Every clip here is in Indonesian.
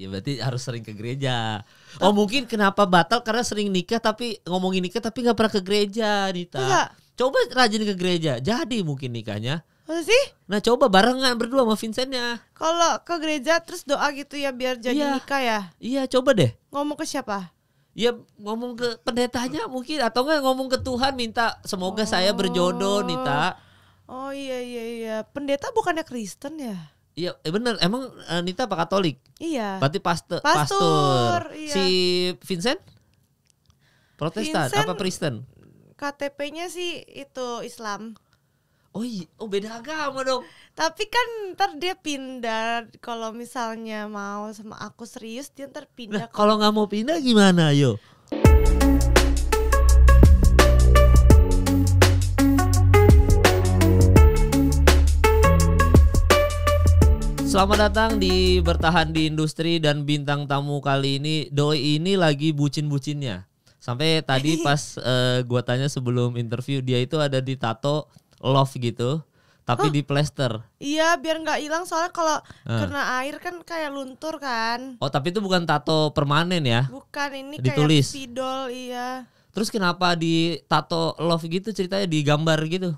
Ya berarti harus sering ke gereja. Oh mungkin kenapa batal karena sering nikah tapi ngomongin nikah tapi nggak pernah ke gereja, Nita. Enggak. Coba rajin ke gereja, jadi mungkin nikahnya. Masa sih? Nah coba barengan berdua sama Vincentnya Kalau ke gereja terus doa gitu ya biar jadi iya. nikah ya? Iya coba deh Ngomong ke siapa? Ya ngomong ke pendetanya mungkin Atau enggak ngomong ke Tuhan minta Semoga oh. saya berjodoh Nita oh, oh iya iya iya Pendeta bukannya Kristen ya? Iya, eh bener. Emang eh, Nita apa Katolik? Iya. Berarti paste, pastor. pastor. Iya. Si Vincent? Protestan Vincent, apa Kristen? KTP-nya sih itu Islam. Oh iya, oh beda agama dong. Tapi kan ntar dia pindah kalau misalnya mau sama aku serius dia ntar pindah. Nah, kalau nggak mau pindah gimana yo? Selamat datang di Bertahan di Industri dan bintang tamu kali ini Doi ini lagi bucin-bucinnya. Sampai tadi pas uh, gua tanya sebelum interview dia itu ada di tato love gitu tapi huh? Oh. di plester. Iya, biar nggak hilang soalnya kalau hmm. kena air kan kayak luntur kan. Oh, tapi itu bukan tato permanen ya? Bukan, ini Ditulis. kayak spidol, iya. Terus kenapa di tato love gitu ceritanya digambar gitu?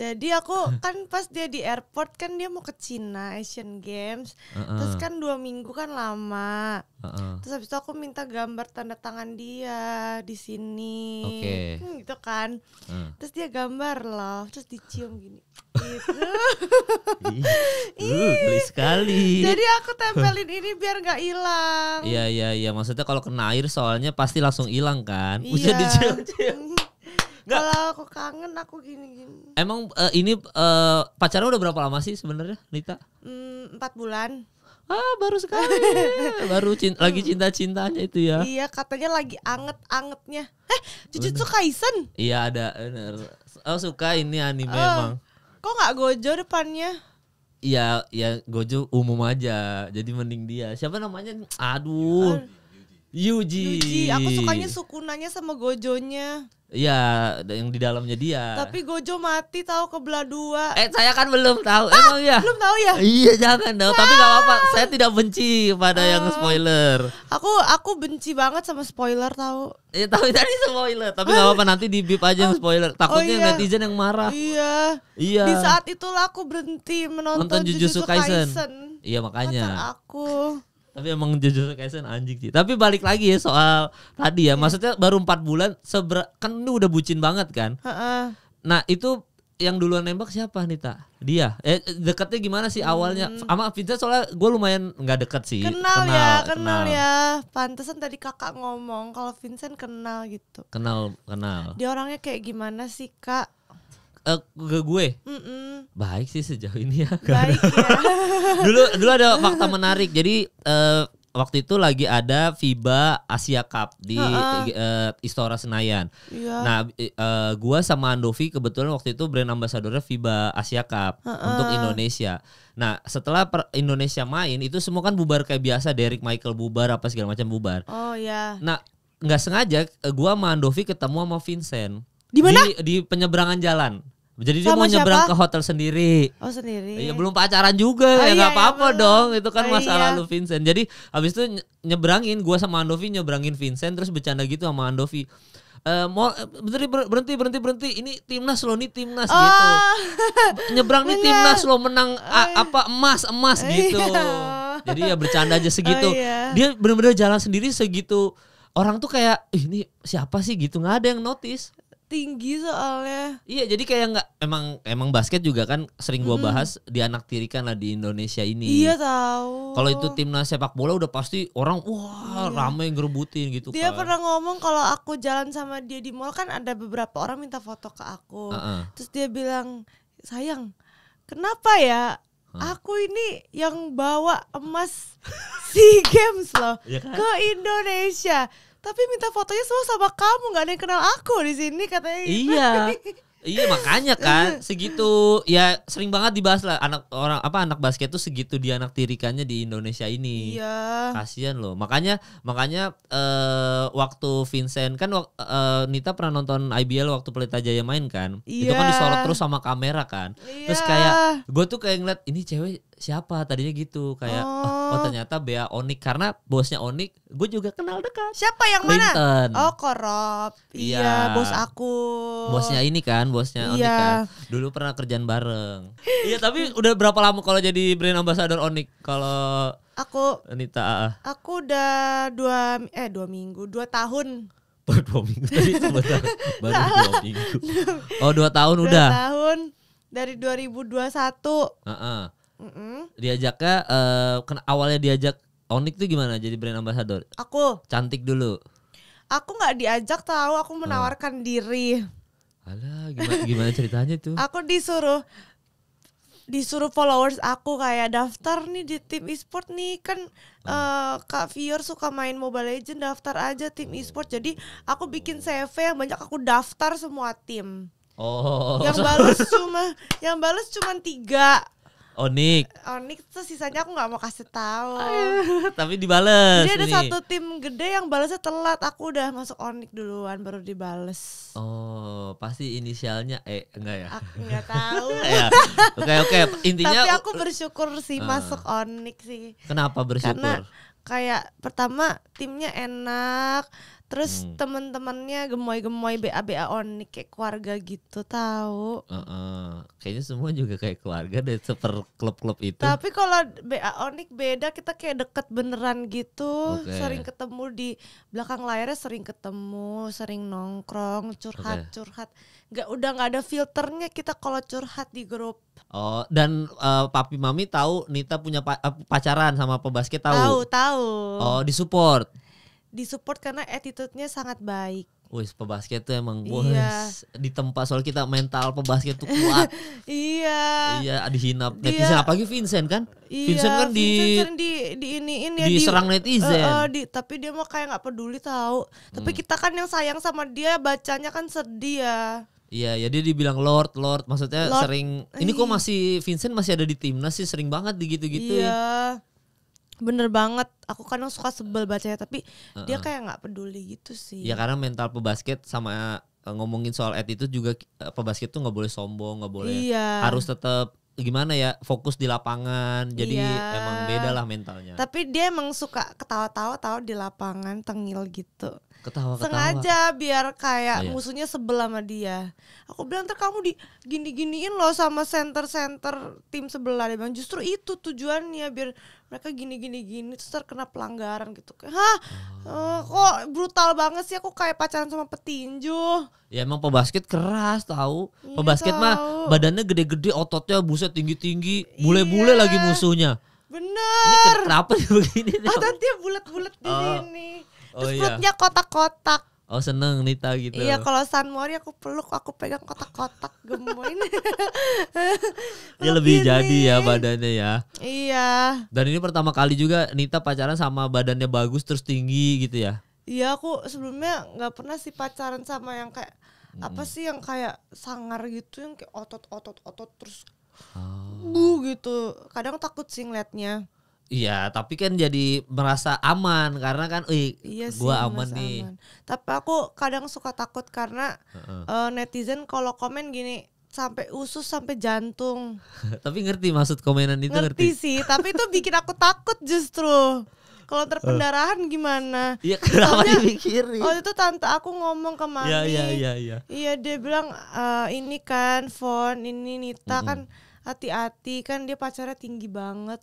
Jadi aku kan pas dia di airport kan dia mau ke Cina Asian Games. Uh -uh. Terus kan dua minggu kan lama. Uh -uh. Terus habis itu aku minta gambar tanda tangan dia di sini. Okay. Hmm, gitu kan. Uh. Terus dia gambar loh, terus dicium gini. Gitu. uh, geli sekali. Jadi aku tempelin ini biar nggak hilang. Iya iya iya, maksudnya kalau kena air soalnya pasti langsung hilang kan. Iya. Bisa dicium kalau aku kangen aku gini-gini. Emang uh, ini uh, eh, pacaran udah berapa lama sih sebenarnya, Nita? Hmm, empat bulan. Ah baru sekali, baru cinta, lagi cinta-cintanya itu ya. Iya katanya lagi anget-angetnya. Eh cucu suka Kaisen? Iya ada. Bener. Oh suka ini anime uh, emang. Kok nggak Gojo depannya? Iya, ya Gojo umum aja. Jadi mending dia. Siapa namanya? Aduh. Yuji. Yuji. Yuji. Aku sukanya sukunanya sama Gojonya. Iya, yang di dalamnya dia. Tapi Gojo mati tahu kebelah dua. Eh, saya kan belum tahu. Ah, Emang ya? Belum tahu ya? Iya, jangan dong. Ah. Tapi gak apa-apa. Saya tidak benci pada uh, yang ah. spoiler. Aku aku benci banget sama spoiler tahu. Iya tapi tadi spoiler. Tapi gak apa-apa. Nanti di bip aja yang spoiler. Oh, Takutnya oh, iya. netizen yang marah. Iya. Iya. Di saat itulah aku berhenti menonton Nonton Jujutsu, Jujutsu Kaisen. Kaisen. Iya makanya. Mata aku. Tapi emang jujur Kaisen anjing sih. Tapi balik lagi ya soal tadi ya. Iya. Maksudnya baru empat bulan seber kan ini udah bucin banget kan? Nah, itu yang duluan nembak siapa nih Nita? Dia. Eh dekatnya gimana sih awalnya? Hmm. Sama soalnya gue lumayan nggak deket sih. Kenal, ya, kenal ya, kenal, kenal ya. Pantesan tadi kakak ngomong kalau Vincent kenal gitu. Kenal, kenal. Dia orangnya kayak gimana sih kak? Eh, ke gue. Mm -mm. Baik sih sejauh ini ya. Baik ya. dulu dulu ada fakta menarik. Jadi uh, waktu itu lagi ada FIBA Asia Cup di uh, Istora Senayan. Yeah. Nah, uh, gua sama Andovi kebetulan waktu itu brand ambassador FIBA Asia Cup uh, uh. untuk Indonesia. Nah, setelah per Indonesia main itu semua kan bubar kayak biasa, Derek Michael bubar apa segala macam bubar. Oh ya. Nah, nggak sengaja gua sama Andovi ketemu sama Vincent. Di mana? Di penyeberangan jalan. Jadi Sama dia mau siapa? nyebrang ke hotel sendiri. Oh sendiri. Ya belum pacaran juga ya, oh, ya nggak iya, apa-apa iya, dong. Itu kan oh, masa iya. lalu Vincent. Jadi habis itu nyebrangin gua sama Andovi nyebrangin Vincent terus bercanda gitu sama Andovi. E, mau berhenti berhenti berhenti berhenti ini timnas loh ini timnas oh. gitu nyebrang nih timnas loh menang oh, iya. apa emas emas oh, gitu jadi ya bercanda aja segitu oh, iya. dia benar-benar jalan sendiri segitu orang tuh kayak ini siapa sih gitu nggak ada yang notice tinggi soalnya. Iya, jadi kayak nggak emang emang basket juga kan sering gua bahas di anak tirikan lah di Indonesia ini. Iya tahu. Kalau itu timnas sepak bola udah pasti orang wah iya. rame ngerebutin gitu. Dia kan. pernah ngomong kalau aku jalan sama dia di mall kan ada beberapa orang minta foto ke aku. Uh -uh. Terus dia bilang, "Sayang, kenapa ya Huh? Aku ini yang bawa emas SEA Games loh ya kan? ke Indonesia tapi minta fotonya semua sama kamu nggak ada yang kenal aku di sini katanya iya iya makanya kan segitu ya sering banget dibahas lah anak orang apa anak basket tuh segitu dia anak tirikannya di Indonesia ini iya. kasian loh makanya makanya uh, waktu Vincent kan uh, Nita pernah nonton IBL waktu Pelita Jaya main kan iya. itu kan iya. disorot terus sama kamera kan iya. terus kayak gue tuh kayak ngeliat ini cewek siapa tadinya gitu kayak oh, oh, oh ternyata Bea Onik karena bosnya Onik gue juga kenal dekat siapa yang Clinton. mana oh korup iya, ya, bos aku bosnya ini kan bosnya Onik Onik iya. kan dulu pernah kerjaan bareng iya tapi udah berapa lama kalau jadi brand ambassador Onik kalau aku Anita ah, ah. aku udah dua eh dua minggu dua tahun baru dua minggu tadi sebentar baru dua minggu oh dua tahun dua udah tahun dari 2021 uh -uh. Mm-hmm. Diajaknya uh, ken- awalnya diajak Onik tuh gimana jadi brand ambassador? Aku. Cantik dulu. Aku nggak diajak tahu, aku oh. menawarkan oh. diri. Alah, gimana, gimana ceritanya tuh? aku disuruh disuruh followers aku kayak daftar nih di tim e-sport nih kan oh. uh, Kak Fior suka main Mobile Legend daftar aja tim oh. e-sport jadi aku bikin CV yang banyak aku daftar semua tim. Oh. Yang balas cuma yang balas cuma tiga. Onik. Eh, Onik tuh sisanya aku nggak mau kasih tahu. Tapi dibales. Jadi ada nih. satu tim gede yang balesnya telat. Aku udah masuk Onik duluan baru dibales. Oh, pasti inisialnya eh enggak ya? Aku nggak tahu. Oke, ya, Oke oke, intinya Tapi aku bersyukur sih uh, masuk Onik sih. Kenapa bersyukur? Karena kayak pertama timnya enak Terus hmm. temen-temennya gemoy-gemoy BA-BA onik kayak keluarga gitu tahu. Uh -uh. Kayaknya semua juga kayak keluarga deh seper klub-klub itu. Tapi kalau BA onik beda kita kayak deket beneran gitu. Okay. Sering ketemu di belakang layarnya sering ketemu, sering nongkrong, curhat-curhat. Okay. Gak udah gak ada filternya kita kalau curhat di grup. Oh, dan uh, papi mami tahu Nita punya pa pacaran sama pebasket tahu. Tahu, tahu. Oh, disupport disupport karena attitude-nya sangat baik. Wih, pebasket tuh emang bos iya. tempat soal kita mental pebasket tuh kuat. iya. Iya, dihinap netizen iya. apalagi Vincent kan? Iya, Vincent kan Vincent di di ini ini ya, diserang di, eh, netizen. Uh, uh, di, tapi dia mah kayak nggak peduli tahu. Hmm. Tapi kita kan yang sayang sama dia bacanya kan sedih ya. Iya, ya dia dibilang Lord, Lord. Maksudnya Lord. sering ini kok iya. masih Vincent masih ada di timnas sih sering banget di gitu-gitu. Iya. Ya bener banget aku kadang suka sebel bacanya tapi uh -uh. dia kayak nggak peduli gitu sih ya karena mental pebasket sama eh, ngomongin soal attitude juga eh, pebasket tuh nggak boleh sombong nggak boleh iya. harus tetap gimana ya fokus di lapangan jadi iya. emang beda lah mentalnya tapi dia emang suka ketawa-tawa tahu di lapangan tengil gitu ketawa ketawa sengaja biar kayak iya. musuhnya sebelah sama dia aku bilang ntar kamu di gini giniin loh sama center center tim sebelah dia bilang justru itu tujuannya biar mereka gini gini gini terus terkena pelanggaran gitu hah oh. uh, kok brutal banget sih aku kayak pacaran sama petinju ya emang pebasket keras tahu iya, pebasket tahu. mah badannya gede-gede ototnya buset tinggi-tinggi iya. bule-bule iya. lagi musuhnya Bener. Ini kenapa begini? oh, dia bulat-bulat di sini. Terus oh, iya. perutnya kotak-kotak. Oh seneng Nita gitu. Iya kalau sunmori aku peluk aku pegang kotak-kotak gemoin. Dia lebih ini. jadi ya badannya ya. Iya. Dan ini pertama kali juga Nita pacaran sama badannya bagus terus tinggi gitu ya. Iya aku sebelumnya nggak pernah sih pacaran sama yang kayak hmm. apa sih yang kayak sangar gitu yang kayak otot-otot otot terus oh. bu gitu. Kadang takut sih ngeliatnya. Iya, tapi kan jadi merasa aman karena kan, eh, iya gua aman nih. Aman. Tapi aku kadang suka takut karena uh-uh. uh, netizen kalau komen gini sampai usus sampai jantung. tapi ngerti maksud komenan itu ngerti. Ngerti sih, tapi itu bikin aku takut justru. Kalau terpendarahan gimana? Iya kenapa dipikirin? Oh itu tante aku ngomong ke mami. Iya iya iya. Iya ya, dia bilang e, ini kan phone ini Nita mm -hmm. kan hati-hati kan dia pacarnya tinggi banget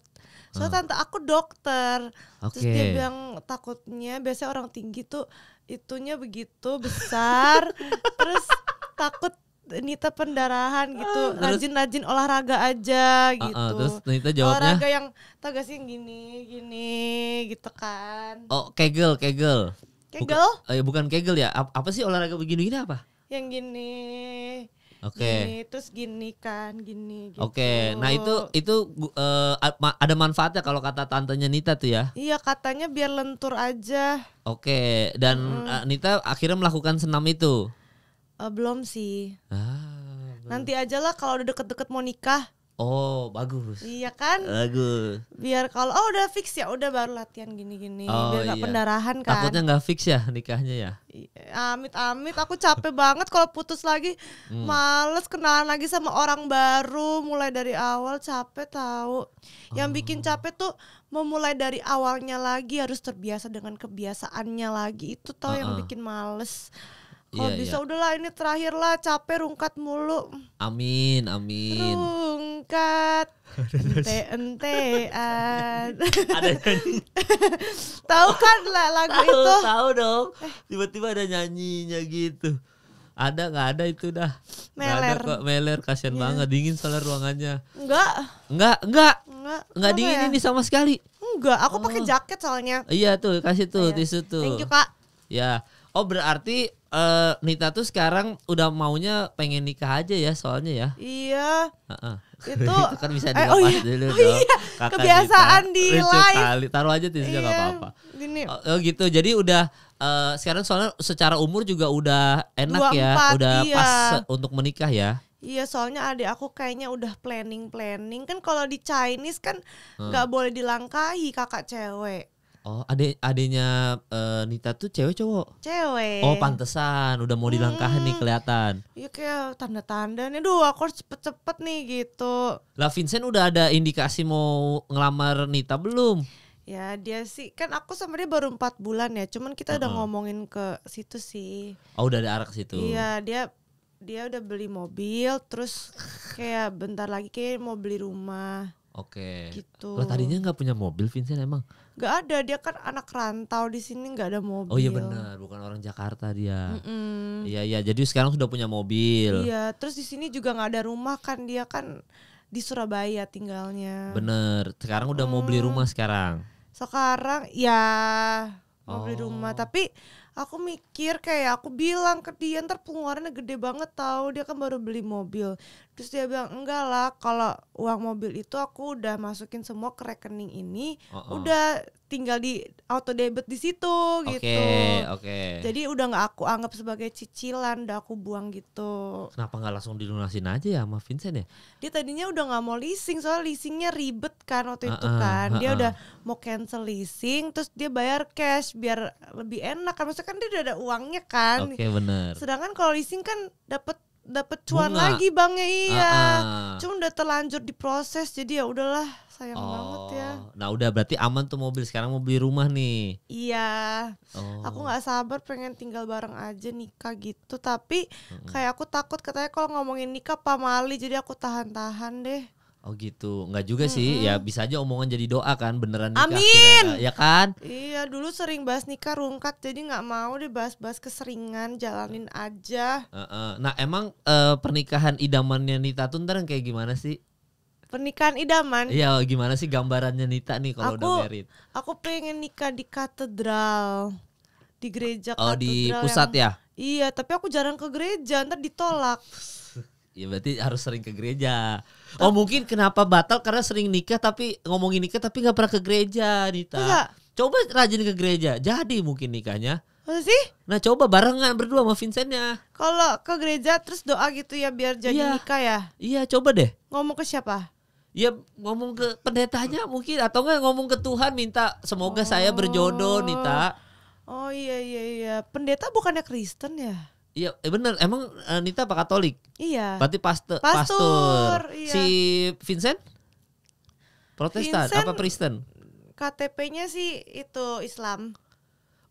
uh. tante aku dokter okay. terus dia bilang takutnya biasanya orang tinggi tuh itunya begitu besar terus takut Nita pendarahan gitu ah, rajin-rajin olahraga aja ah, gitu uh, uh, terus Nita jawabnya olahraga yang tau gak sih yang gini gini gitu kan oh kegel kegel kegel Buka, eh, bukan kegel ya apa sih olahraga begini gini apa yang gini Oke. Okay. terus gini kan, gini. Gitu. Oke. Okay. Nah itu itu uh, ada manfaatnya kalau kata tantenya Nita tuh ya? Iya katanya biar lentur aja. Oke. Okay. Dan hmm. Nita akhirnya melakukan senam itu? Uh, belum sih. Ah, belum. Nanti aja lah kalau udah deket-deket mau nikah. Oh bagus. Iya kan. Bagus. Biar kalau oh udah fix ya udah baru latihan gini-gini oh, biar gak iya. pendarahan kan. Takutnya nggak fix ya nikahnya ya. Iya, amit-amit aku capek banget kalau putus lagi hmm. males kenalan lagi sama orang baru mulai dari awal capek tahu. Yang oh. bikin capek tuh memulai dari awalnya lagi harus terbiasa dengan kebiasaannya lagi itu tau uh -uh. yang bikin males. Kalau yeah, bisa yeah. udahlah ini terakhir lah capek rungkat mulu. Amin, amin. Rungkat. ente entean. ada Tahu kan lah lagu tau, itu? Tahu dong. Eh. Tiba-tiba ada nyanyinya gitu. Ada nggak ada itu dah. Meler. ada kok meler kasian yeah. banget dingin soalnya ruangannya. Enggak. Enggak, enggak. Enggak. Enggak dingin ya? ini sama sekali. Enggak, aku oh. pakai jaket soalnya. Iya tuh, kasih tuh yeah. tisu tuh. Thank you, Kak. Ya. Oh berarti uh, Nita tuh sekarang udah maunya pengen nikah aja ya soalnya ya. Iya. Uh-uh. Itu, itu kan bisa dilepas eh, oh iya, dulu oh iya. kebiasaan di live. Kali. Taruh aja di iya. apa-apa. Oh, oh, gitu. Jadi udah uh, sekarang soalnya secara umur juga udah enak 24, ya, udah iya. pas untuk menikah ya. Iya soalnya adik aku kayaknya udah planning planning kan kalau di Chinese kan hmm. nggak hmm. boleh dilangkahi kakak cewek. Oh, adik adiknya uh, eh, Nita tuh cewek cowok? Cewek. Oh, pantesan udah mau dilangkahin hmm. nih kelihatan. Iya kayak tanda-tanda nih, duh aku harus cepet-cepet nih gitu. Lah Vincent udah ada indikasi mau ngelamar Nita belum? Ya dia sih kan aku sama dia baru empat bulan ya, cuman kita uh huh udah ngomongin ke situ sih. Oh udah ada arah ke situ. Iya dia dia udah beli mobil, terus kayak bentar lagi kayak mau beli rumah. Oke. Okay. Gitu. Lah tadinya nggak punya mobil Vincent emang? Gak ada dia kan anak rantau di sini nggak ada mobil oh iya benar bukan orang Jakarta dia Mm-mm. iya iya jadi sekarang sudah punya mobil iya terus di sini juga nggak ada rumah kan dia kan di Surabaya tinggalnya bener sekarang udah mau beli oh. rumah sekarang sekarang ya mau oh. beli rumah oh. tapi aku mikir kayak aku bilang ke dia ntar pengeluarannya gede banget tau dia kan baru beli mobil Terus dia bilang enggak lah kalau uang mobil itu aku udah masukin semua ke rekening ini, uh -uh. udah tinggal di auto debit di situ okay, gitu. Okay. Jadi udah nggak aku anggap sebagai cicilan, udah aku buang gitu. Kenapa nggak langsung dilunasin aja ya sama Vincent ya? Dia tadinya udah nggak mau leasing soal leasingnya ribet kan waktu uh -uh, itu kan. Dia uh dia udah mau cancel leasing, terus dia bayar cash biar lebih enak kan. Maksudnya kan dia udah ada uangnya kan. Oke okay, benar. Sedangkan kalau leasing kan dapat dapat cuan Bunga. lagi bangnya iya. Uh-uh. Cuma udah terlanjur diproses jadi ya udahlah sayang oh. banget ya. Nah udah berarti aman tuh mobil sekarang mau beli rumah nih. Iya. Oh. Aku nggak sabar pengen tinggal bareng aja nikah gitu tapi uh-uh. kayak aku takut katanya kalau ngomongin nikah pamali jadi aku tahan-tahan deh. Oh gitu, nggak juga sih. Mm -hmm. Ya bisa aja omongan jadi doa kan, beneran nikah. Amin. Kira Ya kan? Iya, dulu sering bahas nikah rungkat, jadi nggak mau deh bahas-bahas keseringan, jalanin aja. Uh -uh. Nah emang uh, pernikahan idamannya Nita tuh ntar kayak gimana sih? Pernikahan idaman? Iya, gimana sih gambarannya Nita nih kalau udah married? Aku pengen nikah di katedral, di gereja. Oh katedral di pusat yang, ya? Iya, tapi aku jarang ke gereja, ntar ditolak. Ya berarti harus sering ke gereja. Oh mungkin kenapa batal karena sering nikah tapi ngomongin nikah tapi nggak pernah ke gereja, Nita. Enggak. Coba rajin ke gereja, jadi mungkin nikahnya. Masa sih? Nah coba barengan berdua sama Vincentnya. Kalau ke gereja terus doa gitu ya biar jadi iya. nikah ya? Iya coba deh. Ngomong ke siapa? Ya ngomong ke pendetanya mungkin atau nggak ngomong ke Tuhan minta semoga oh. saya berjodoh Nita. Oh, oh iya iya iya. Pendeta bukannya Kristen ya? Iya, eh bener. Emang eh, Nita apa Katolik? Iya. Berarti paste, pastor. pastor. Iya. Si Vincent? Protestan Vincent, apa Kristen? KTP-nya sih itu Islam.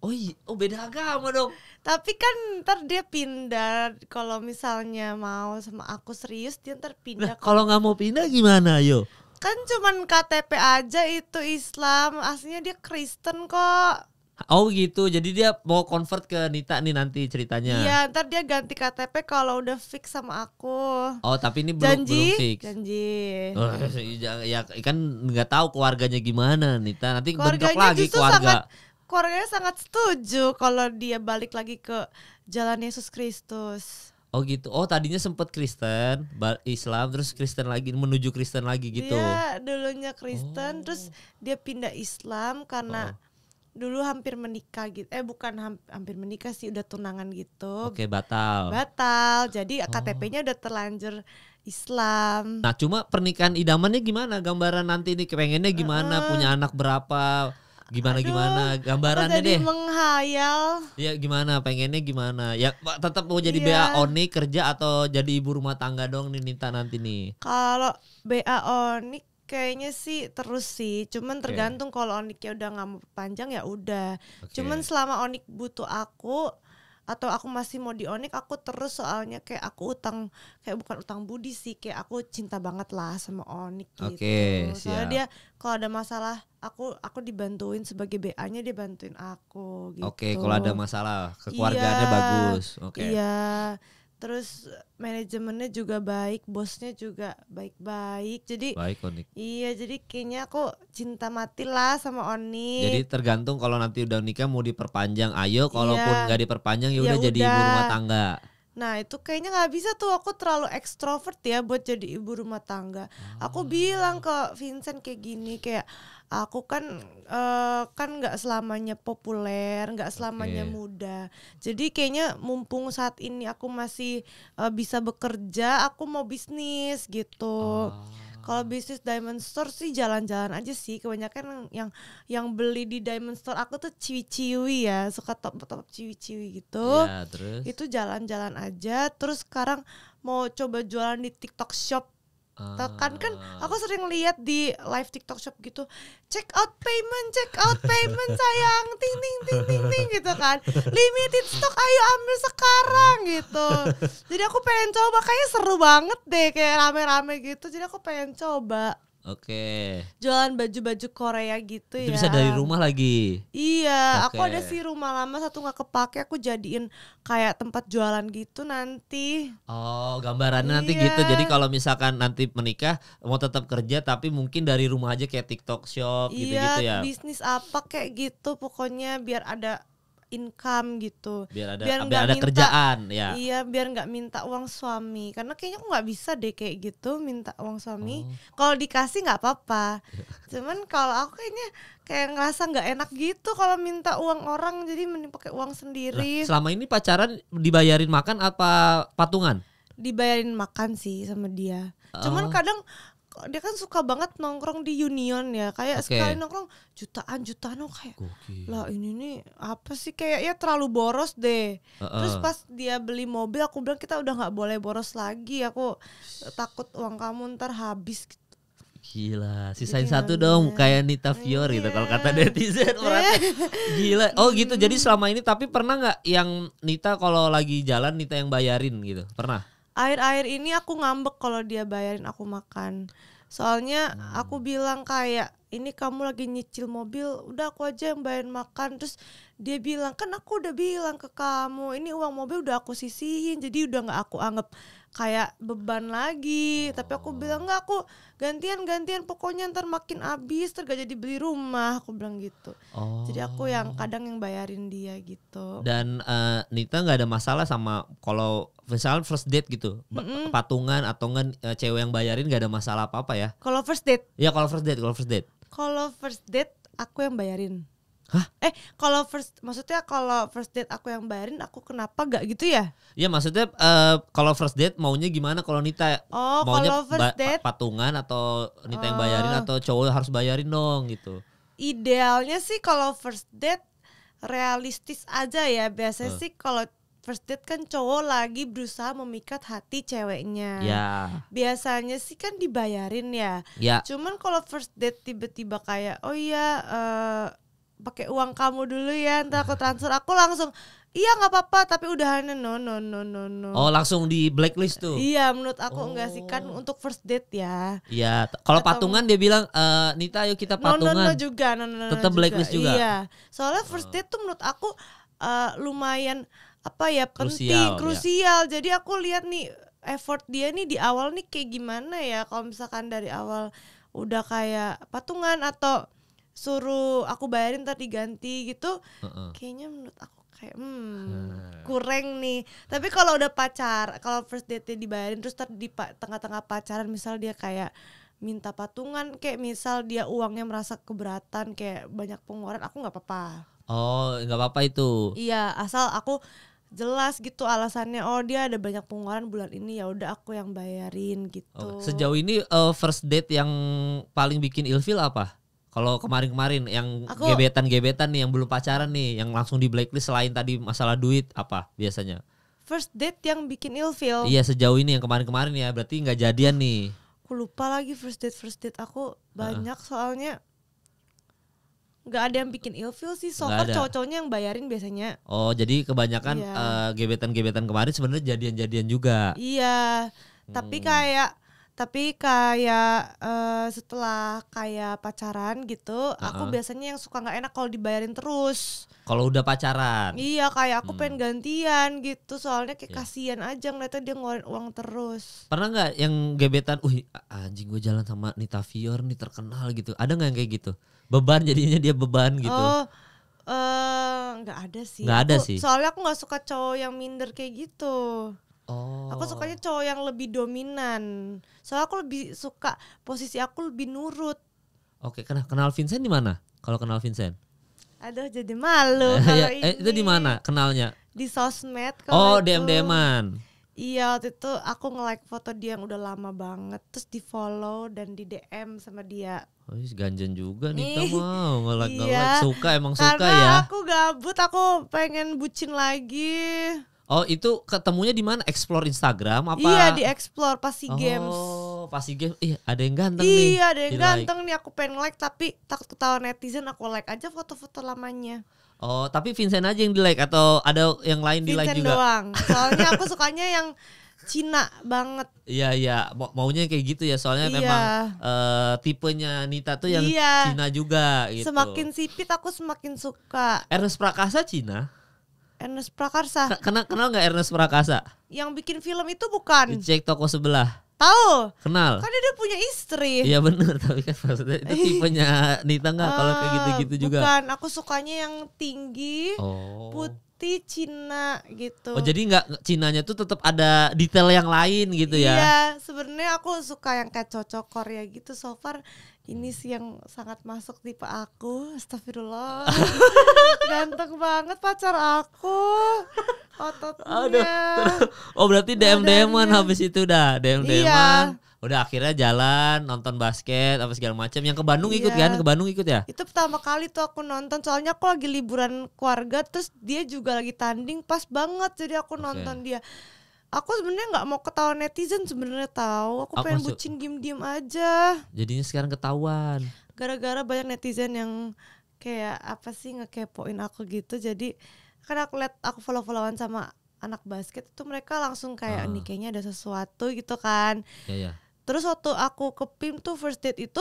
Oh iya, oh beda agama dong. Tapi kan ntar dia pindah kalau misalnya mau sama aku serius dia ntar pindah. Nah, kalau nggak mau pindah gimana yo? Kan cuman KTP aja itu Islam, aslinya dia Kristen kok. Oh gitu, jadi dia mau convert ke Nita nih nanti ceritanya. Iya, ntar dia ganti KTP kalau udah fix sama aku. Oh, tapi ini belum janji? belum fix. Janji. Oh, ya kan nggak tahu keluarganya gimana Nita. Nanti keluarganya bentrok lagi keluarga. Sangat, keluarganya sangat setuju kalau dia balik lagi ke jalan Yesus Kristus. Oh gitu. Oh tadinya sempet Kristen, Islam, terus Kristen lagi menuju Kristen lagi gitu. Iya, dulunya Kristen, oh. terus dia pindah Islam karena oh dulu hampir menikah gitu eh bukan hampir, menikah sih udah tunangan gitu oke okay, batal batal jadi oh. KTP-nya udah terlanjur Islam nah cuma pernikahan idamannya gimana gambaran nanti ini kepengennya gimana uh, punya anak berapa gimana Aduh, gimana gambarannya deh menghayal ya gimana pengennya gimana ya tetap mau jadi yeah. BA oni kerja atau jadi ibu rumah tangga dong nih Nita nanti nih kalau BA oni Kayaknya sih terus sih, cuman tergantung okay. kalau Oniknya udah nggak mau panjang ya udah. Okay. Cuman selama Onik butuh aku atau aku masih mau di Onik, aku terus soalnya kayak aku utang kayak bukan utang budi sih, kayak aku cinta banget lah sama Onik gitu. Okay, Soalnya dia kalau ada masalah aku aku dibantuin sebagai BA-nya dia bantuin aku gitu. Oke, okay, kalau ada masalah kekeluargaannya iya, bagus. Oke. Okay. Iya terus manajemennya juga baik, bosnya juga baik-baik. Jadi baik Onik. Iya, jadi kayaknya aku cinta mati lah sama Oni. Jadi tergantung kalau nanti udah nikah mau diperpanjang, ayo. Iya. Kalaupun iya. nggak diperpanjang ya, ya udah jadi ibu rumah tangga. Nah itu kayaknya gak bisa tuh aku terlalu ekstrovert ya buat jadi ibu rumah tangga. Oh. Aku ah. bilang ke Vincent kayak gini kayak aku kan uh, kan nggak selamanya populer, nggak selamanya okay. muda. Jadi kayaknya mumpung saat ini aku masih uh, bisa bekerja, aku mau bisnis gitu. Oh kalau bisnis Diamond Store sih jalan-jalan aja sih. Kebanyakan yang yang beli di Diamond Store aku tuh ciwi-ciwi ya, suka top-top ciwi-ciwi gitu. Ya, terus? Itu jalan-jalan aja. Terus sekarang mau coba jualan di TikTok Shop kan kan ah. aku sering lihat di live TikTok shop gitu check out payment check out payment sayang ting ting ting ting ting gitu kan limited stock ayo ambil sekarang gitu jadi aku pengen coba kayaknya seru banget deh kayak rame-rame gitu jadi aku pengen coba Oke. Okay. Jualan baju-baju Korea gitu Itu ya. Bisa dari rumah lagi. Iya, okay. aku ada sih rumah lama satu nggak kepake, aku jadiin kayak tempat jualan gitu nanti. Oh, gambarannya iya. nanti gitu. Jadi kalau misalkan nanti menikah mau tetap kerja tapi mungkin dari rumah aja kayak TikTok shop iya, gitu-gitu iya, ya. Iya, bisnis apa kayak gitu pokoknya biar ada income gitu biar ada biar, biar ada minta, kerjaan ya iya biar nggak minta uang suami karena kayaknya nggak bisa deh kayak gitu minta uang suami oh. kalau dikasih nggak apa-apa cuman kalau aku kayaknya kayak ngerasa nggak enak gitu kalau minta uang orang jadi mending pakai uang sendiri selama ini pacaran dibayarin makan apa patungan dibayarin makan sih sama dia cuman oh. kadang dia kan suka banget nongkrong di Union ya kayak okay. sekali nongkrong jutaan jutaan oh kayak Gokil. lah ini nih apa sih kayak ya terlalu boros deh uh -uh. terus pas dia beli mobil aku bilang kita udah nggak boleh boros lagi aku takut uang kamu ntar habis gitu Gila, sisain satu dong kayak Nita Fiori gitu iya. kalau kata netizen yeah. Gila. Oh gitu. Jadi selama ini tapi pernah nggak yang Nita kalau lagi jalan Nita yang bayarin gitu? Pernah? air-air ini aku ngambek kalau dia bayarin aku makan soalnya hmm. aku bilang kayak ini kamu lagi nyicil mobil udah aku aja yang bayarin makan terus dia bilang kan aku udah bilang ke kamu ini uang mobil udah aku sisihin jadi udah nggak aku anggap kayak beban lagi oh. tapi aku bilang nggak aku gantian gantian pokoknya ntar makin abis tergak jadi beli rumah aku bilang gitu oh. jadi aku oh. yang kadang yang bayarin dia gitu dan uh, Nita nggak ada masalah sama kalau misalnya first date gitu mm -mm. patungan atau enggak uh, eh, cewek yang bayarin nggak ada masalah apa apa ya kalau first date ya kalau first date kalau first date kalau first date aku yang bayarin Hah? Eh, kalau first maksudnya kalau first date aku yang bayarin, aku kenapa gak gitu ya? Iya, maksudnya uh, kalau first date maunya gimana kalau Nita? Oh, maunya kalau first date patungan atau Nita oh. yang bayarin atau cowok harus bayarin dong gitu. Idealnya sih kalau first date realistis aja ya. Biasanya uh. sih kalau first date kan cowok lagi berusaha memikat hati ceweknya. Yeah. Biasanya sih kan dibayarin ya. Yeah. Cuman kalau first date tiba-tiba kayak oh iya uh, pakai uang kamu dulu ya ntar aku transfer aku langsung iya nggak apa-apa tapi udahannya no no no no no oh langsung di blacklist tuh iya menurut aku oh. enggak sih kan oh. untuk first date ya iya kalau patungan dia bilang e, Nita ayo kita patungan no no, no juga no no, no tetap no blacklist juga. juga iya soalnya first oh. date tuh menurut aku uh, lumayan apa ya penting krusial, ya. krusial. Ya. jadi aku lihat nih effort dia nih di awal nih kayak gimana ya kalau misalkan dari awal udah kayak patungan atau suruh aku bayarin ntar diganti gitu uh -uh. kayaknya menurut aku kayak hmm, hmm. kurang nih tapi kalau udah pacar kalau first date dibayarin terus ntar di tengah-tengah pacaran misal dia kayak minta patungan kayak misal dia uangnya merasa keberatan kayak banyak pengeluaran aku nggak apa-apa oh nggak apa-apa itu iya asal aku jelas gitu alasannya oh dia ada banyak pengeluaran bulan ini ya udah aku yang bayarin gitu oh, sejauh ini uh, first date yang paling bikin ilfil apa kalau kemarin-kemarin yang gebetan-gebetan nih yang belum pacaran nih, yang langsung di blacklist selain tadi masalah duit apa biasanya? First date yang bikin ilfeel. Iya sejauh ini yang kemarin-kemarin ya, berarti nggak jadian nih. Aku lupa lagi first date first date aku banyak uh. soalnya nggak ada yang bikin ill feel sih so far cowok-cowoknya yang bayarin biasanya oh jadi kebanyakan yeah. Iya. uh, gebetan-gebetan kemarin sebenarnya jadian-jadian juga iya hmm. tapi kayak tapi kayak uh, setelah kayak pacaran gitu uh-uh. aku biasanya yang suka nggak enak kalau dibayarin terus kalau udah pacaran iya kayak aku hmm. pengen gantian gitu soalnya kayak yeah. kasihan aja ngeliatnya dia ngeluarin uang terus pernah nggak yang gebetan uh anjing gue jalan sama Nita Fior nih terkenal gitu ada nggak yang kayak gitu beban jadinya dia beban gitu oh eh, nggak uh, gak ada sih nggak ada aku, sih soalnya aku nggak suka cowok yang minder kayak gitu Oh. Aku sukanya cowok yang lebih dominan. Soalnya aku lebih suka posisi aku lebih nurut. Oke, kenal kenal Vincent di mana? Kalau kenal Vincent? Aduh, jadi malu iya, kalau ini. Eh, itu di mana kenalnya? Di sosmed Oh, DM-DM-an. Iya, waktu itu aku nge-like foto dia yang udah lama banget, terus di-follow dan di DM sama dia. Oh, ganjen juga nih kita mau nge-like, iya, nge-like suka emang suka ya. Karena aku gabut, aku pengen bucin lagi. Oh itu ketemunya di mana? Explore Instagram apa? Iya di Explore pasti games. Oh pasti games. Ih ada yang ganteng iya, nih. Iya ada yang ganteng like. nih aku pengen like tapi takut ketahuan netizen aku like aja foto-foto lamanya. Oh tapi Vincent aja yang di like atau ada yang lain Vincent di like juga? Vincent doang. Soalnya aku sukanya yang Cina banget. Iya iya, maunya kayak gitu ya. Soalnya iya. memang uh, tipenya Nita tuh yang iya. Cina juga gitu. Semakin sipit aku semakin suka. Ernest Prakasa Cina? Ernest Prakasa. Kenal kenal nggak Ernest Prakasa? Yang bikin film itu bukan? Cek toko sebelah. Tahu? Kenal. Kan dia punya istri. Iya benar, tapi kan maksudnya itu tipenya Nita nggak kalau kayak eh, gitu-gitu juga. Bukan, aku sukanya yang tinggi, oh. putih, Cina gitu. Oh, jadi nggak Cinanya tuh tetap ada detail yang lain gitu ya. Iya, sebenarnya aku suka yang kayak cocok Korea gitu so far ini sih yang sangat masuk tipe aku astagfirullah ganteng banget pacar aku ototnya Aduh. oh berarti DM DMan habis itu dah DM DMan iya. udah akhirnya jalan nonton basket apa segala macam yang ke Bandung iya. ikut kan ke Bandung ikut ya itu pertama kali tuh aku nonton soalnya aku lagi liburan keluarga terus dia juga lagi tanding pas banget jadi aku okay. nonton dia aku sebenarnya nggak mau ketawa netizen sebenarnya tahu aku, aku pengen bucin diem diem aja jadinya sekarang ketahuan gara-gara banyak netizen yang kayak apa sih ngekepoin aku gitu jadi karena aku lihat aku follow followan sama anak basket itu mereka langsung kayak uh. nih kayaknya ada sesuatu gitu kan yeah, yeah. terus waktu aku ke PIM tuh first date itu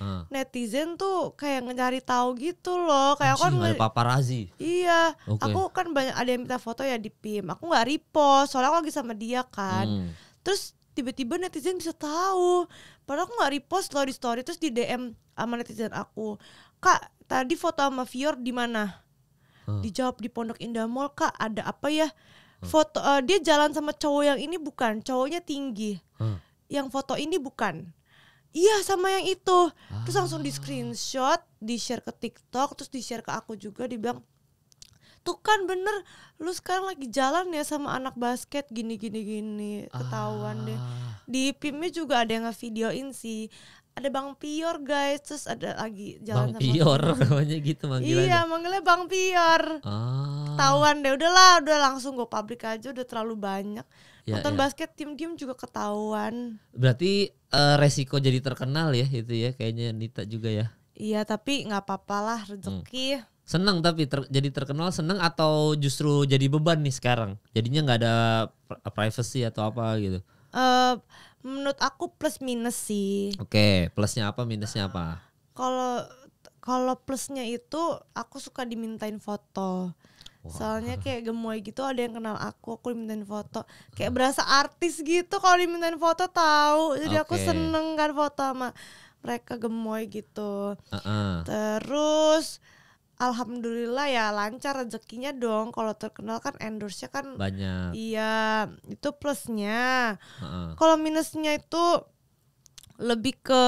uh. netizen tuh kayak ngejari tahu gitu loh kayak aku kan ada paparazi iya okay. aku kan banyak ada yang minta foto ya di pim aku nggak repost soalnya aku lagi sama dia kan hmm. terus tiba-tiba netizen bisa tahu padahal aku nggak repost loh di story terus di dm sama netizen aku kak tadi foto sama Fior di mana hmm. dijawab di Pondok Indah Mall kak ada apa ya foto uh, dia jalan sama cowok yang ini bukan cowoknya tinggi hmm. yang foto ini bukan Iya sama yang itu. Ah. Terus langsung di ah. screenshot, di share ke TikTok, terus di share ke aku juga dibilang tuh kan bener lu sekarang lagi jalan ya sama anak basket gini gini gini ketahuan ah. deh di pimnya juga ada yang ngevideoin sih ada Bang Pior guys terus ada lagi jalan Bang Pior namanya gitu manggilannya iya manggilnya Bang Pior ah. ketahuan deh lah, udah langsung gue pabrik aja udah terlalu banyak ya, nonton ya. basket tim-tim juga ketahuan berarti uh, resiko jadi terkenal ya itu ya kayaknya Nita juga ya iya tapi nggak apa-apalah rezeki hmm. Seneng tapi ter jadi terkenal seneng atau justru jadi beban nih sekarang jadinya nggak ada privacy atau apa gitu uh, menurut aku plus minus sih. Oke, okay, plusnya apa, minusnya apa? Kalau kalau plusnya itu aku suka dimintain foto. Wow. Soalnya kayak gemoy gitu ada yang kenal aku, aku dimintain foto. Kayak berasa artis gitu kalau dimintain foto tahu. Jadi okay. aku seneng kan foto sama mereka gemoy gitu. Uh -uh. Terus alhamdulillah ya lancar rezekinya dong kalau terkenal kan endorse-nya kan banyak iya itu plusnya uh-uh. kalau minusnya itu lebih ke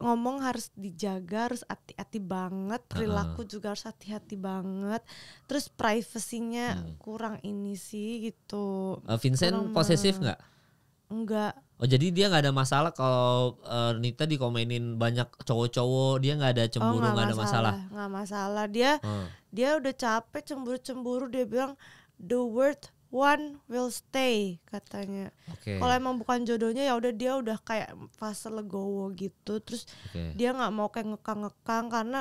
ngomong harus dijaga harus hati-hati banget perilaku uh-uh. juga harus hati-hati banget terus privasinya hmm. kurang ini sih gitu uh, Vincent posesif nggak enggak Oh jadi dia nggak ada masalah kalau uh, Nita dikomenin banyak cowok-cowok dia nggak ada oh, cemburu nggak oh, gak ada masalah nggak masalah dia hmm. dia udah capek cemburu-cemburu dia bilang the word one will stay katanya. Okay. Kalau emang bukan jodohnya ya udah dia udah kayak fase legowo gitu. Terus okay. dia nggak mau kayak ngekang-ngekang karena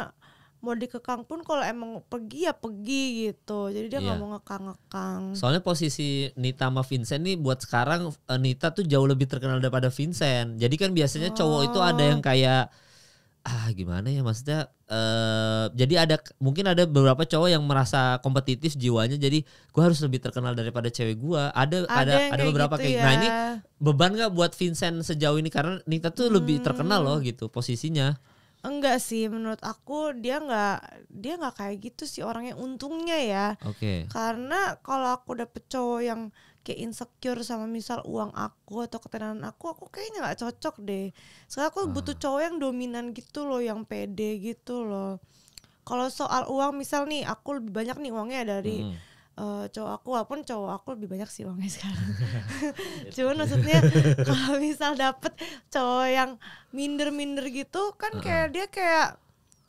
mau dikekang pun kalau emang pergi ya pergi gitu jadi dia iya. nggak iya. mau ngekang-ngekang soalnya posisi Nita sama Vincent nih buat sekarang eh, Nita tuh jauh lebih terkenal daripada Vincent jadi kan biasanya oh. cowok itu ada oh. yang kayak ah gimana ya maksudnya uh, jadi ada mungkin ada beberapa cowok yang merasa kompetitif jiwanya jadi gue harus lebih terkenal daripada cewek gue ada ada ada, ada beberapa gitu kayak ya. nah ini beban gak buat Vincent sejauh ini karena Nita tuh hmm. lebih terkenal hmm. loh gitu posisinya Enggak sih, menurut aku dia nggak dia nggak kayak gitu sih orangnya untungnya ya. Okay. Karena kalau aku dapet cowok yang kayak insecure sama misal uang aku atau ketenangan aku, aku kayaknya nggak cocok deh. Sekarang aku ah. butuh cowok yang dominan gitu loh, yang pede gitu loh. Kalau soal uang misal nih, aku lebih banyak nih uangnya dari hmm uh, cowok aku walaupun cowok aku lebih banyak sih uangnya sekarang iya, cuman maksudnya kalau misal dapet cowok yang minder-minder gitu kan uh -uh. kayak dia kayak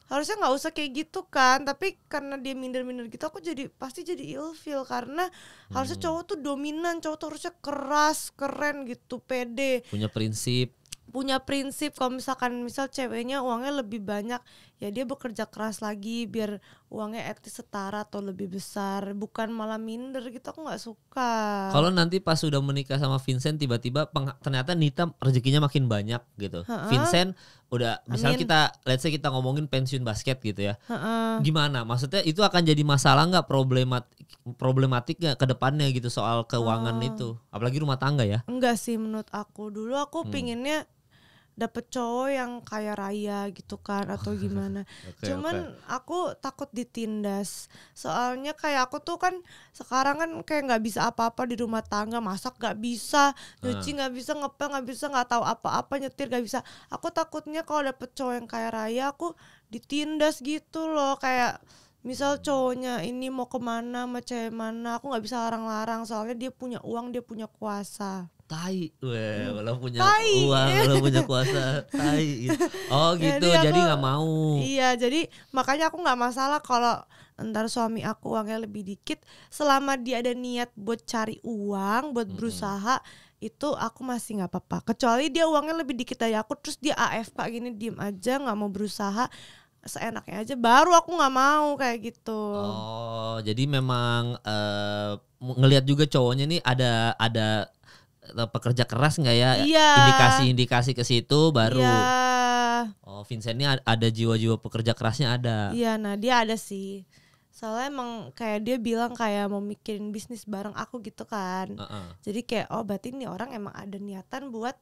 harusnya nggak usah kayak gitu kan tapi karena dia minder-minder gitu aku jadi pasti jadi ill feel karena hmm. harusnya cowok tuh dominan cowok tuh harusnya keras keren gitu pede punya prinsip punya prinsip kalau misalkan misal ceweknya uangnya lebih banyak ya dia bekerja keras lagi biar uangnya etis setara atau lebih besar bukan malah minder gitu aku nggak suka kalau nanti pas sudah menikah sama Vincent tiba-tiba ternyata Nita rezekinya makin banyak gitu Ha-ha. Vincent udah misal kita let's say kita ngomongin pensiun basket gitu ya Ha-ha. gimana maksudnya itu akan jadi masalah nggak problematik problematik nggak kedepannya gitu soal keuangan Ha-ha. Oh. itu apalagi rumah tangga ya enggak sih menurut aku dulu aku hmm. pinginnya dapet cowok yang kaya raya gitu kan atau gimana. okay, Cuman okay. aku takut ditindas. Soalnya kayak aku tuh kan sekarang kan kayak nggak bisa apa-apa di rumah tangga, masak nggak bisa, nyuci ah. nggak bisa, ngepel nggak bisa, nggak tahu apa-apa, nyetir nggak bisa. Aku takutnya kalau dapet cowok yang kaya raya, aku ditindas gitu loh kayak misal hmm. cowoknya ini mau kemana mau cewek mana aku nggak bisa larang-larang soalnya dia punya uang dia punya kuasa tai, weh, hmm. lo punya tai. uang, lo punya kuasa, tai. Oh gitu, jadi, jadi aku, gak mau. Iya, jadi makanya aku nggak masalah kalau ntar suami aku uangnya lebih dikit, selama dia ada niat buat cari uang, buat berusaha, itu aku masih nggak apa-apa. Kecuali dia uangnya lebih dikit dari aku, terus dia af pak gini diem aja, nggak mau berusaha, seenaknya aja baru aku nggak mau kayak gitu oh jadi memang uh, ngelihat juga cowoknya nih ada ada Eh, pekerja keras nggak ya? Iya. Indikasi-indikasi ke situ baru. Iya. Oh, Vincent ini ada jiwa-jiwa pekerja kerasnya ada. Iya, nah dia ada sih. Soalnya emang kayak dia bilang kayak mau mikirin bisnis bareng aku gitu kan. Uh -uh. Jadi kayak oh berarti ini orang emang ada niatan buat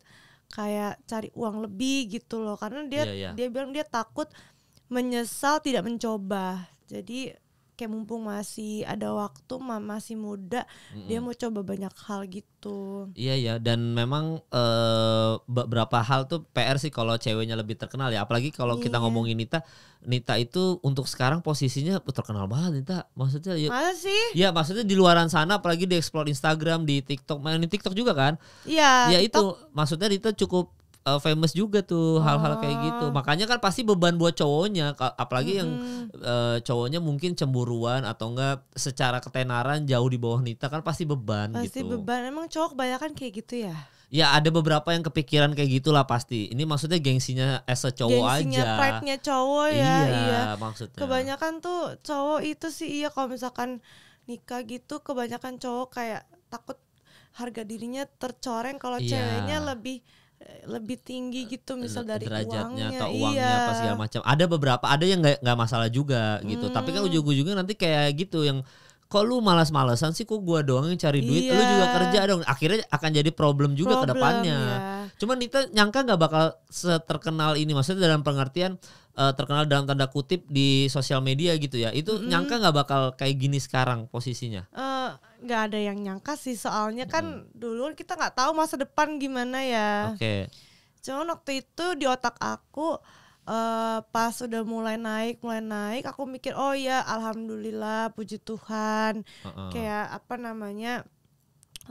kayak cari uang lebih gitu loh karena dia yeah, yeah. dia bilang dia takut menyesal tidak mencoba. Jadi kayak mumpung masih ada waktu masih muda mm-hmm. dia mau coba banyak hal gitu iya ya dan memang uh, eh, beberapa hal tuh PR sih kalau ceweknya lebih terkenal ya apalagi kalau yeah. kita iya. ngomongin Nita Nita itu untuk sekarang posisinya terkenal banget Nita maksudnya ya Masa sih ya maksudnya di luaran sana apalagi di explore Instagram di TikTok main TikTok juga kan iya yeah, ya itu maksudnya Nita cukup uh, famous juga tuh hal-hal oh. kayak gitu. Oh. Makanya kan pasti beban buat cowoknya, apalagi hmm. yang uh, cowoknya mungkin cemburuan atau enggak secara ketenaran jauh di bawah Nita kan pasti beban pasti gitu. beban. Emang cowok kebanyakan kayak gitu ya? Ya ada beberapa yang kepikiran kayak gitulah pasti. Ini maksudnya gengsinya as a cowok gengsinya, aja. pride-nya cowok ya. Iya, iya, maksudnya. Kebanyakan tuh cowok itu sih iya kalau misalkan nikah gitu kebanyakan cowok kayak takut harga dirinya tercoreng kalau iya. ceweknya lebih Eh, lebih tinggi gitu eh, misal dari derajatnya uangnya, atau uangnya iya. apa segala macam ada beberapa ada yang nggak nggak masalah juga gitu hmm. tapi kan hmm. ujung-ujungnya nanti kayak gitu yang kok lu malas malesan sih kok gua doang yang cari duit iya. lu juga kerja dong akhirnya akan jadi problem juga problem, ke ya. Iya. cuman kita nyangka nggak bakal seterkenal ini maksudnya dalam pengertian uh, terkenal dalam tanda kutip di sosial media gitu ya itu mm. nyangka nggak bakal kayak gini sekarang posisinya eh, nggak uh, ada yang nyangka sih soalnya kan mm. dulu kita nggak tahu masa depan gimana ya oke okay. cuman waktu itu di otak aku uh, pas sudah mulai naik mulai naik aku mikir oh ya alhamdulillah puji Tuhan uh -uh. kayak apa namanya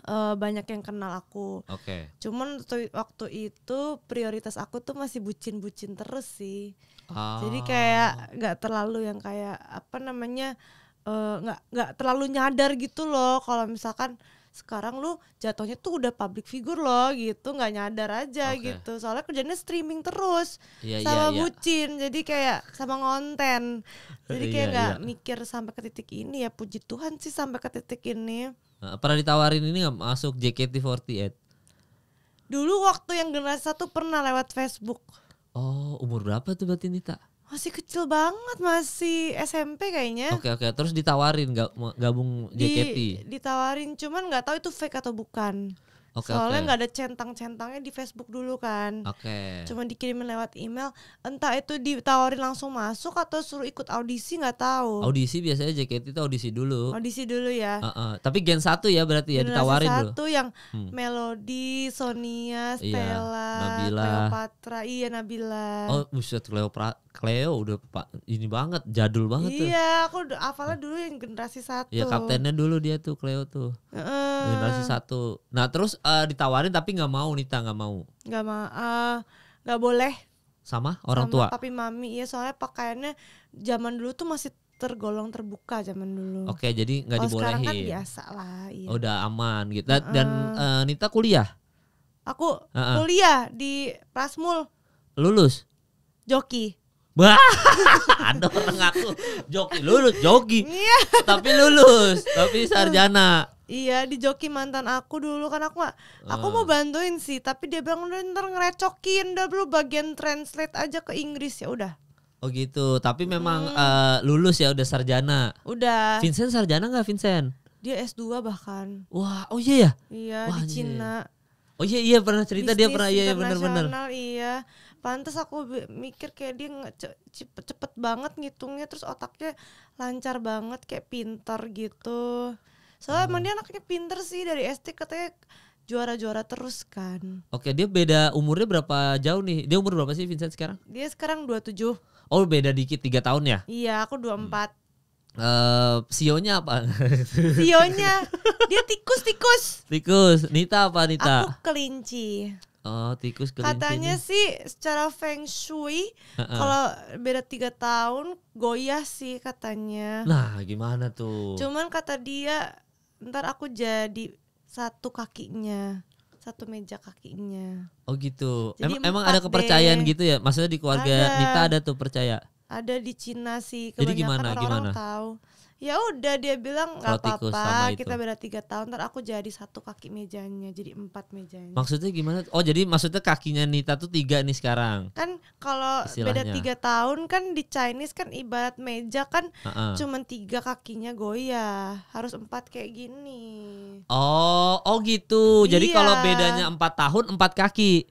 uh, banyak yang kenal aku. Okay. Cuman waktu itu prioritas aku tuh masih bucin-bucin terus sih. Jadi oh. kayak nggak terlalu yang kayak apa namanya eh, nggak uh, nggak terlalu nyadar gitu loh kalau misalkan sekarang lu jatuhnya tuh udah public figure loh gitu nggak nyadar aja okay. gitu soalnya kerjanya streaming terus yeah, sama yeah, iya. bucin yeah. jadi kayak sama konten jadi iya, kayak nggak yeah, yeah. mikir sampai ke titik ini ya puji Tuhan sih sampai ke titik ini nah, pernah ditawarin ini nggak masuk JKT48 dulu waktu yang generasi satu pernah lewat Facebook Oh, umur berapa tuh berarti Nita? Masih kecil banget, masih SMP kayaknya. Oke okay, oke, okay. terus ditawarin gabung JKT. Di, ditawarin, cuman nggak tahu itu fake atau bukan. Okay, Soalnya nggak okay. ada centang-centangnya di Facebook dulu kan. Oke. Okay. Cuma dikirim lewat email. Entah itu ditawarin langsung masuk atau suruh ikut audisi nggak tahu. Audisi biasanya JKT itu audisi dulu. Audisi dulu ya. Uh -uh. Tapi gen satu ya berarti ya gen ditawarin satu dulu. yang hmm. Melody, Sonia, iya, Stella, iya, Nabila. Cleopatra, iya Nabila. Oh, buset Cleopatra. Cleo udah pak ini banget jadul banget iya, tuh. Iya, aku hafalnya dulu yang generasi satu. Iya kaptennya dulu dia tuh Cleo tuh. Uh, generasi satu. Nah terus uh, ditawarin tapi nggak mau Nita nggak mau. Nggak mau, eh, nggak uh, boleh. Sama orang Sama tua. Tapi mami ya soalnya pakaiannya zaman dulu tuh masih tergolong terbuka zaman dulu. Oke, jadi nggak oh, dibolehin. Sekarang kan biasa lah. Iya. Oh, udah aman gitu. Dan, uh, dan uh, Nita kuliah. Aku uh -uh. kuliah di Prasmul. Lulus. Joki. Bah, ada orang aku joki lulus joki, iya. tapi lulus, tapi sarjana. Iya di joki mantan aku dulu kan aku gak, aku eh. mau bantuin sih, tapi dia bilang udah ntar ngerecokin, dah lu bagian translate aja ke Inggris ya udah. Oh gitu, tapi memang hmm. uh, lulus ya udah sarjana. Udah. Vincent sarjana nggak Vincent? Dia S2 bahkan. Wah, oh iya ya? Iya, Wah, di Cina. Oh iya iya pernah cerita Bisnis dia pernah iya iya benar-benar. Iya pantas aku mikir kayak dia cepet, cepet banget ngitungnya terus otaknya lancar banget kayak pinter gitu soalnya hmm. emang dia anaknya pinter sih dari SD katanya juara-juara terus kan oke dia beda umurnya berapa jauh nih dia umur berapa sih Vincent sekarang dia sekarang 27 oh beda dikit tiga tahun ya iya aku 24 empat hmm. Uh, Sionya apa? Sionya dia tikus tikus. Tikus. Nita apa Nita? Aku kelinci. Oh, tikus Katanya sih secara feng shui uh-uh. kalau beda tiga tahun goyah sih katanya. Nah, gimana tuh? Cuman kata dia ntar aku jadi satu kakinya, satu meja kakinya. Oh gitu. Jadi emang, emang ada kepercayaan deh. gitu ya? Maksudnya di keluarga ada. Nita ada tuh percaya? Ada di Cina sih. Kebanyakan jadi gimana? Orang gimana? Tahu ya udah dia bilang nggak apa-apa kita beda tiga tahun ntar aku jadi satu kaki mejanya jadi empat mejanya maksudnya gimana oh jadi maksudnya kakinya Nita tuh tiga nih sekarang kan kalau beda tiga tahun kan di Chinese kan ibarat meja kan uh-uh. cuman tiga kakinya goyah harus empat kayak gini oh oh gitu jadi iya. kalau bedanya empat tahun empat kaki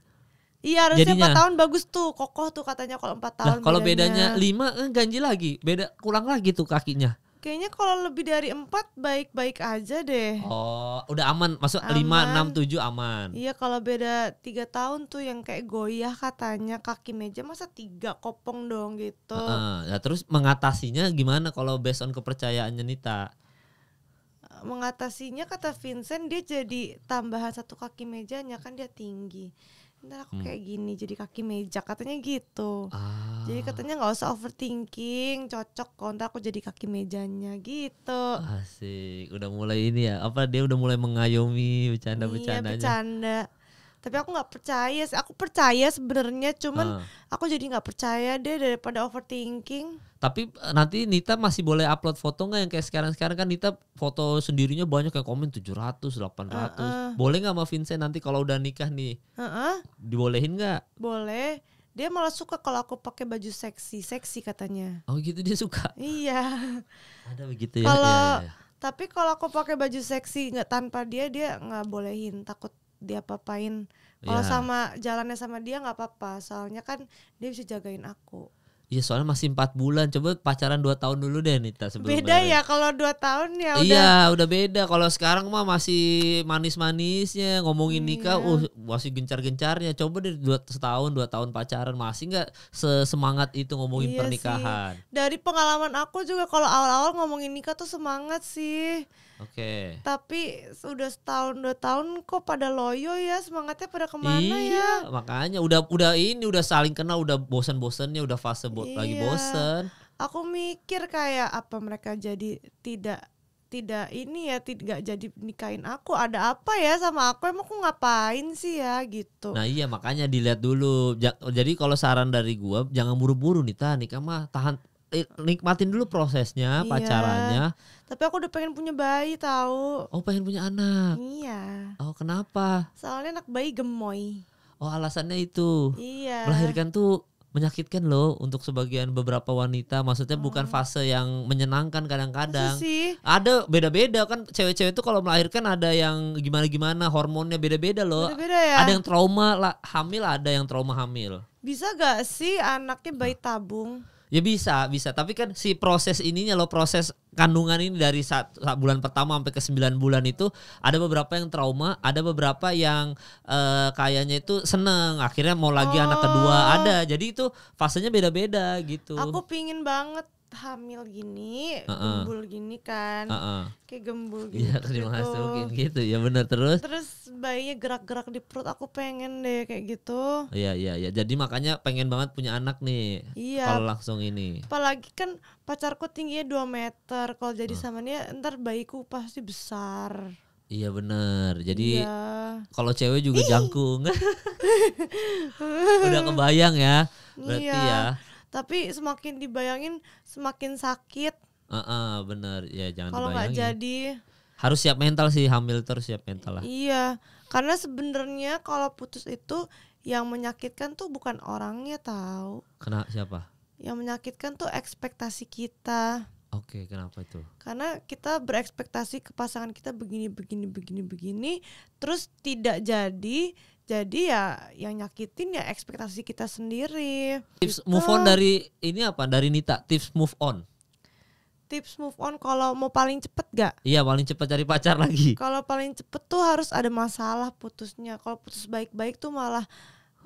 Iya harusnya empat tahun bagus tuh kokoh tuh katanya kalau empat tahun. Lah, kalau bedanya lima eh, ganji lagi beda kurang lagi tuh kakinya. Kayaknya kalau lebih dari empat baik-baik aja deh. Oh, udah aman. Masuk lima, enam, tujuh aman. Iya, kalau beda tiga tahun tuh yang kayak goyah katanya kaki meja masa tiga kopong dong gitu. Uh, ya terus mengatasinya gimana kalau based on kepercayaannya Nita? Eh, mengatasinya kata Vincent dia jadi tambahan satu kaki mejanya kan dia tinggi ntar aku hmm. kayak gini jadi kaki meja katanya gitu ah. jadi katanya nggak usah overthinking cocok kok ntar aku jadi kaki mejanya gitu asik udah mulai ini ya apa dia udah mulai mengayomi iya, bercanda bercandanya iya, bercanda tapi aku nggak percaya sih aku percaya sebenarnya cuman uh. aku jadi nggak percaya deh daripada overthinking tapi eh, nanti Nita masih boleh upload foto nggak yang kayak sekarang-sekarang kan Nita foto sendirinya banyak yang komen 700, 800. Uh -uh. Boleh nggak sama Vincent nanti kalau udah nikah nih? Uh -uh. Dibolehin nggak? Boleh. Dia malah suka kalau aku pakai baju seksi, seksi katanya. Oh gitu dia suka. Iya. Ada begitu ya. Kalau ya, ya. tapi kalau aku pakai baju seksi nggak tanpa dia dia nggak bolehin, takut dia papain kalau yeah. sama jalannya sama dia nggak apa-apa soalnya kan dia bisa jagain aku Iya soalnya masih empat bulan coba pacaran dua tahun dulu deh Nita sebelum beda ya kalau dua tahun ya iya udah beda kalau sekarang mah masih manis manisnya ngomongin iya. nikah uh masih gencar gencarnya coba deh dua setahun dua tahun pacaran masih nggak semangat itu ngomongin yeah pernikahan sih. dari pengalaman aku juga kalau awal awal ngomongin nikah tuh semangat sih Oke. Okay. Tapi sudah setahun dua tahun kok pada loyo ya semangatnya pada kemana iya, ya? Makanya udah udah ini udah saling kenal udah bosan-bosannya udah fase bo iya. lagi bosan. Aku mikir kayak apa mereka jadi tidak tidak ini ya tidak jadi nikahin aku ada apa ya sama aku emang aku ngapain sih ya gitu nah iya makanya dilihat dulu jadi kalau saran dari gua jangan buru-buru nih nikah mah tahan nikmatin dulu prosesnya, iya. pacarannya. Tapi aku udah pengen punya bayi tahu. Oh, pengen punya anak. Iya. Oh, kenapa? Soalnya anak bayi gemoy. Oh, alasannya itu. Iya. Melahirkan tuh menyakitkan loh untuk sebagian beberapa wanita maksudnya hmm. bukan oh. fase yang menyenangkan kadang-kadang ada beda-beda kan cewek-cewek itu kalau melahirkan ada yang gimana-gimana hormonnya beda-beda loh beda -beda ya? ada yang trauma lah hamil ada yang trauma hamil bisa gak sih anaknya bayi tabung Ya bisa, bisa. Tapi kan si proses ininya lo proses kandungan ini dari saat, saat bulan pertama sampai ke sembilan bulan itu ada beberapa yang trauma, ada beberapa yang uh, kayaknya itu seneng, akhirnya mau lagi oh. anak kedua oh. ada. Jadi itu fasenya beda-beda gitu. Aku pingin banget hamil gini, uh -uh. gembul gini kan. Uh -uh. Kayak gembul iya, gitu. Iya, dimasukin gitu. gitu. Ya benar terus. Terus bayinya gerak-gerak di perut aku pengen deh kayak gitu. Iya, iya, iya. Jadi makanya pengen banget punya anak nih. Iya. Kalau langsung ini. Apalagi kan pacarku tingginya 2 meter. Kalau jadi uh. sama dia ntar bayiku pasti besar. Iya bener Jadi iya. kalau cewek juga jangkung. Udah kebayang ya. Berarti iya. ya tapi semakin dibayangin semakin sakit uh, uh, bener ya jangan kalau nggak jadi harus siap mental sih hamil terus siap mental lah iya karena sebenarnya kalau putus itu yang menyakitkan tuh bukan orangnya tahu kena siapa yang menyakitkan tuh ekspektasi kita Oke, kenapa itu? Karena kita berekspektasi ke pasangan kita begini, begini, begini, begini, terus tidak jadi, jadi ya yang nyakitin ya ekspektasi kita sendiri tips gitu. move on dari ini apa dari Nita tips move on tips move on kalau mau paling cepet gak? Iya paling cepet cari pacar lagi. Kalau paling cepet tuh harus ada masalah putusnya. Kalau putus baik-baik tuh malah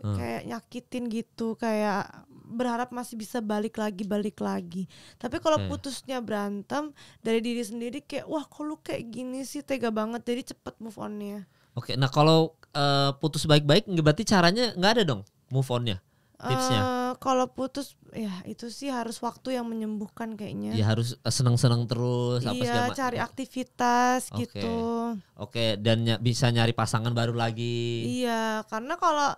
hmm. kayak nyakitin gitu, kayak berharap masih bisa balik lagi balik lagi. Tapi kalau okay. Hmm. putusnya berantem dari diri sendiri kayak wah kok lu kayak gini sih tega banget. Jadi cepet move onnya. Oke, nah kalau uh, putus baik-baik berarti caranya nggak ada dong move onnya tipsnya uh, kalau putus ya itu sih harus waktu yang menyembuhkan kayaknya ya harus eh, seneng-seneng terus iya, segala cari aktivitas okay. gitu oke okay. dan ny bisa nyari pasangan baru lagi iya karena kalau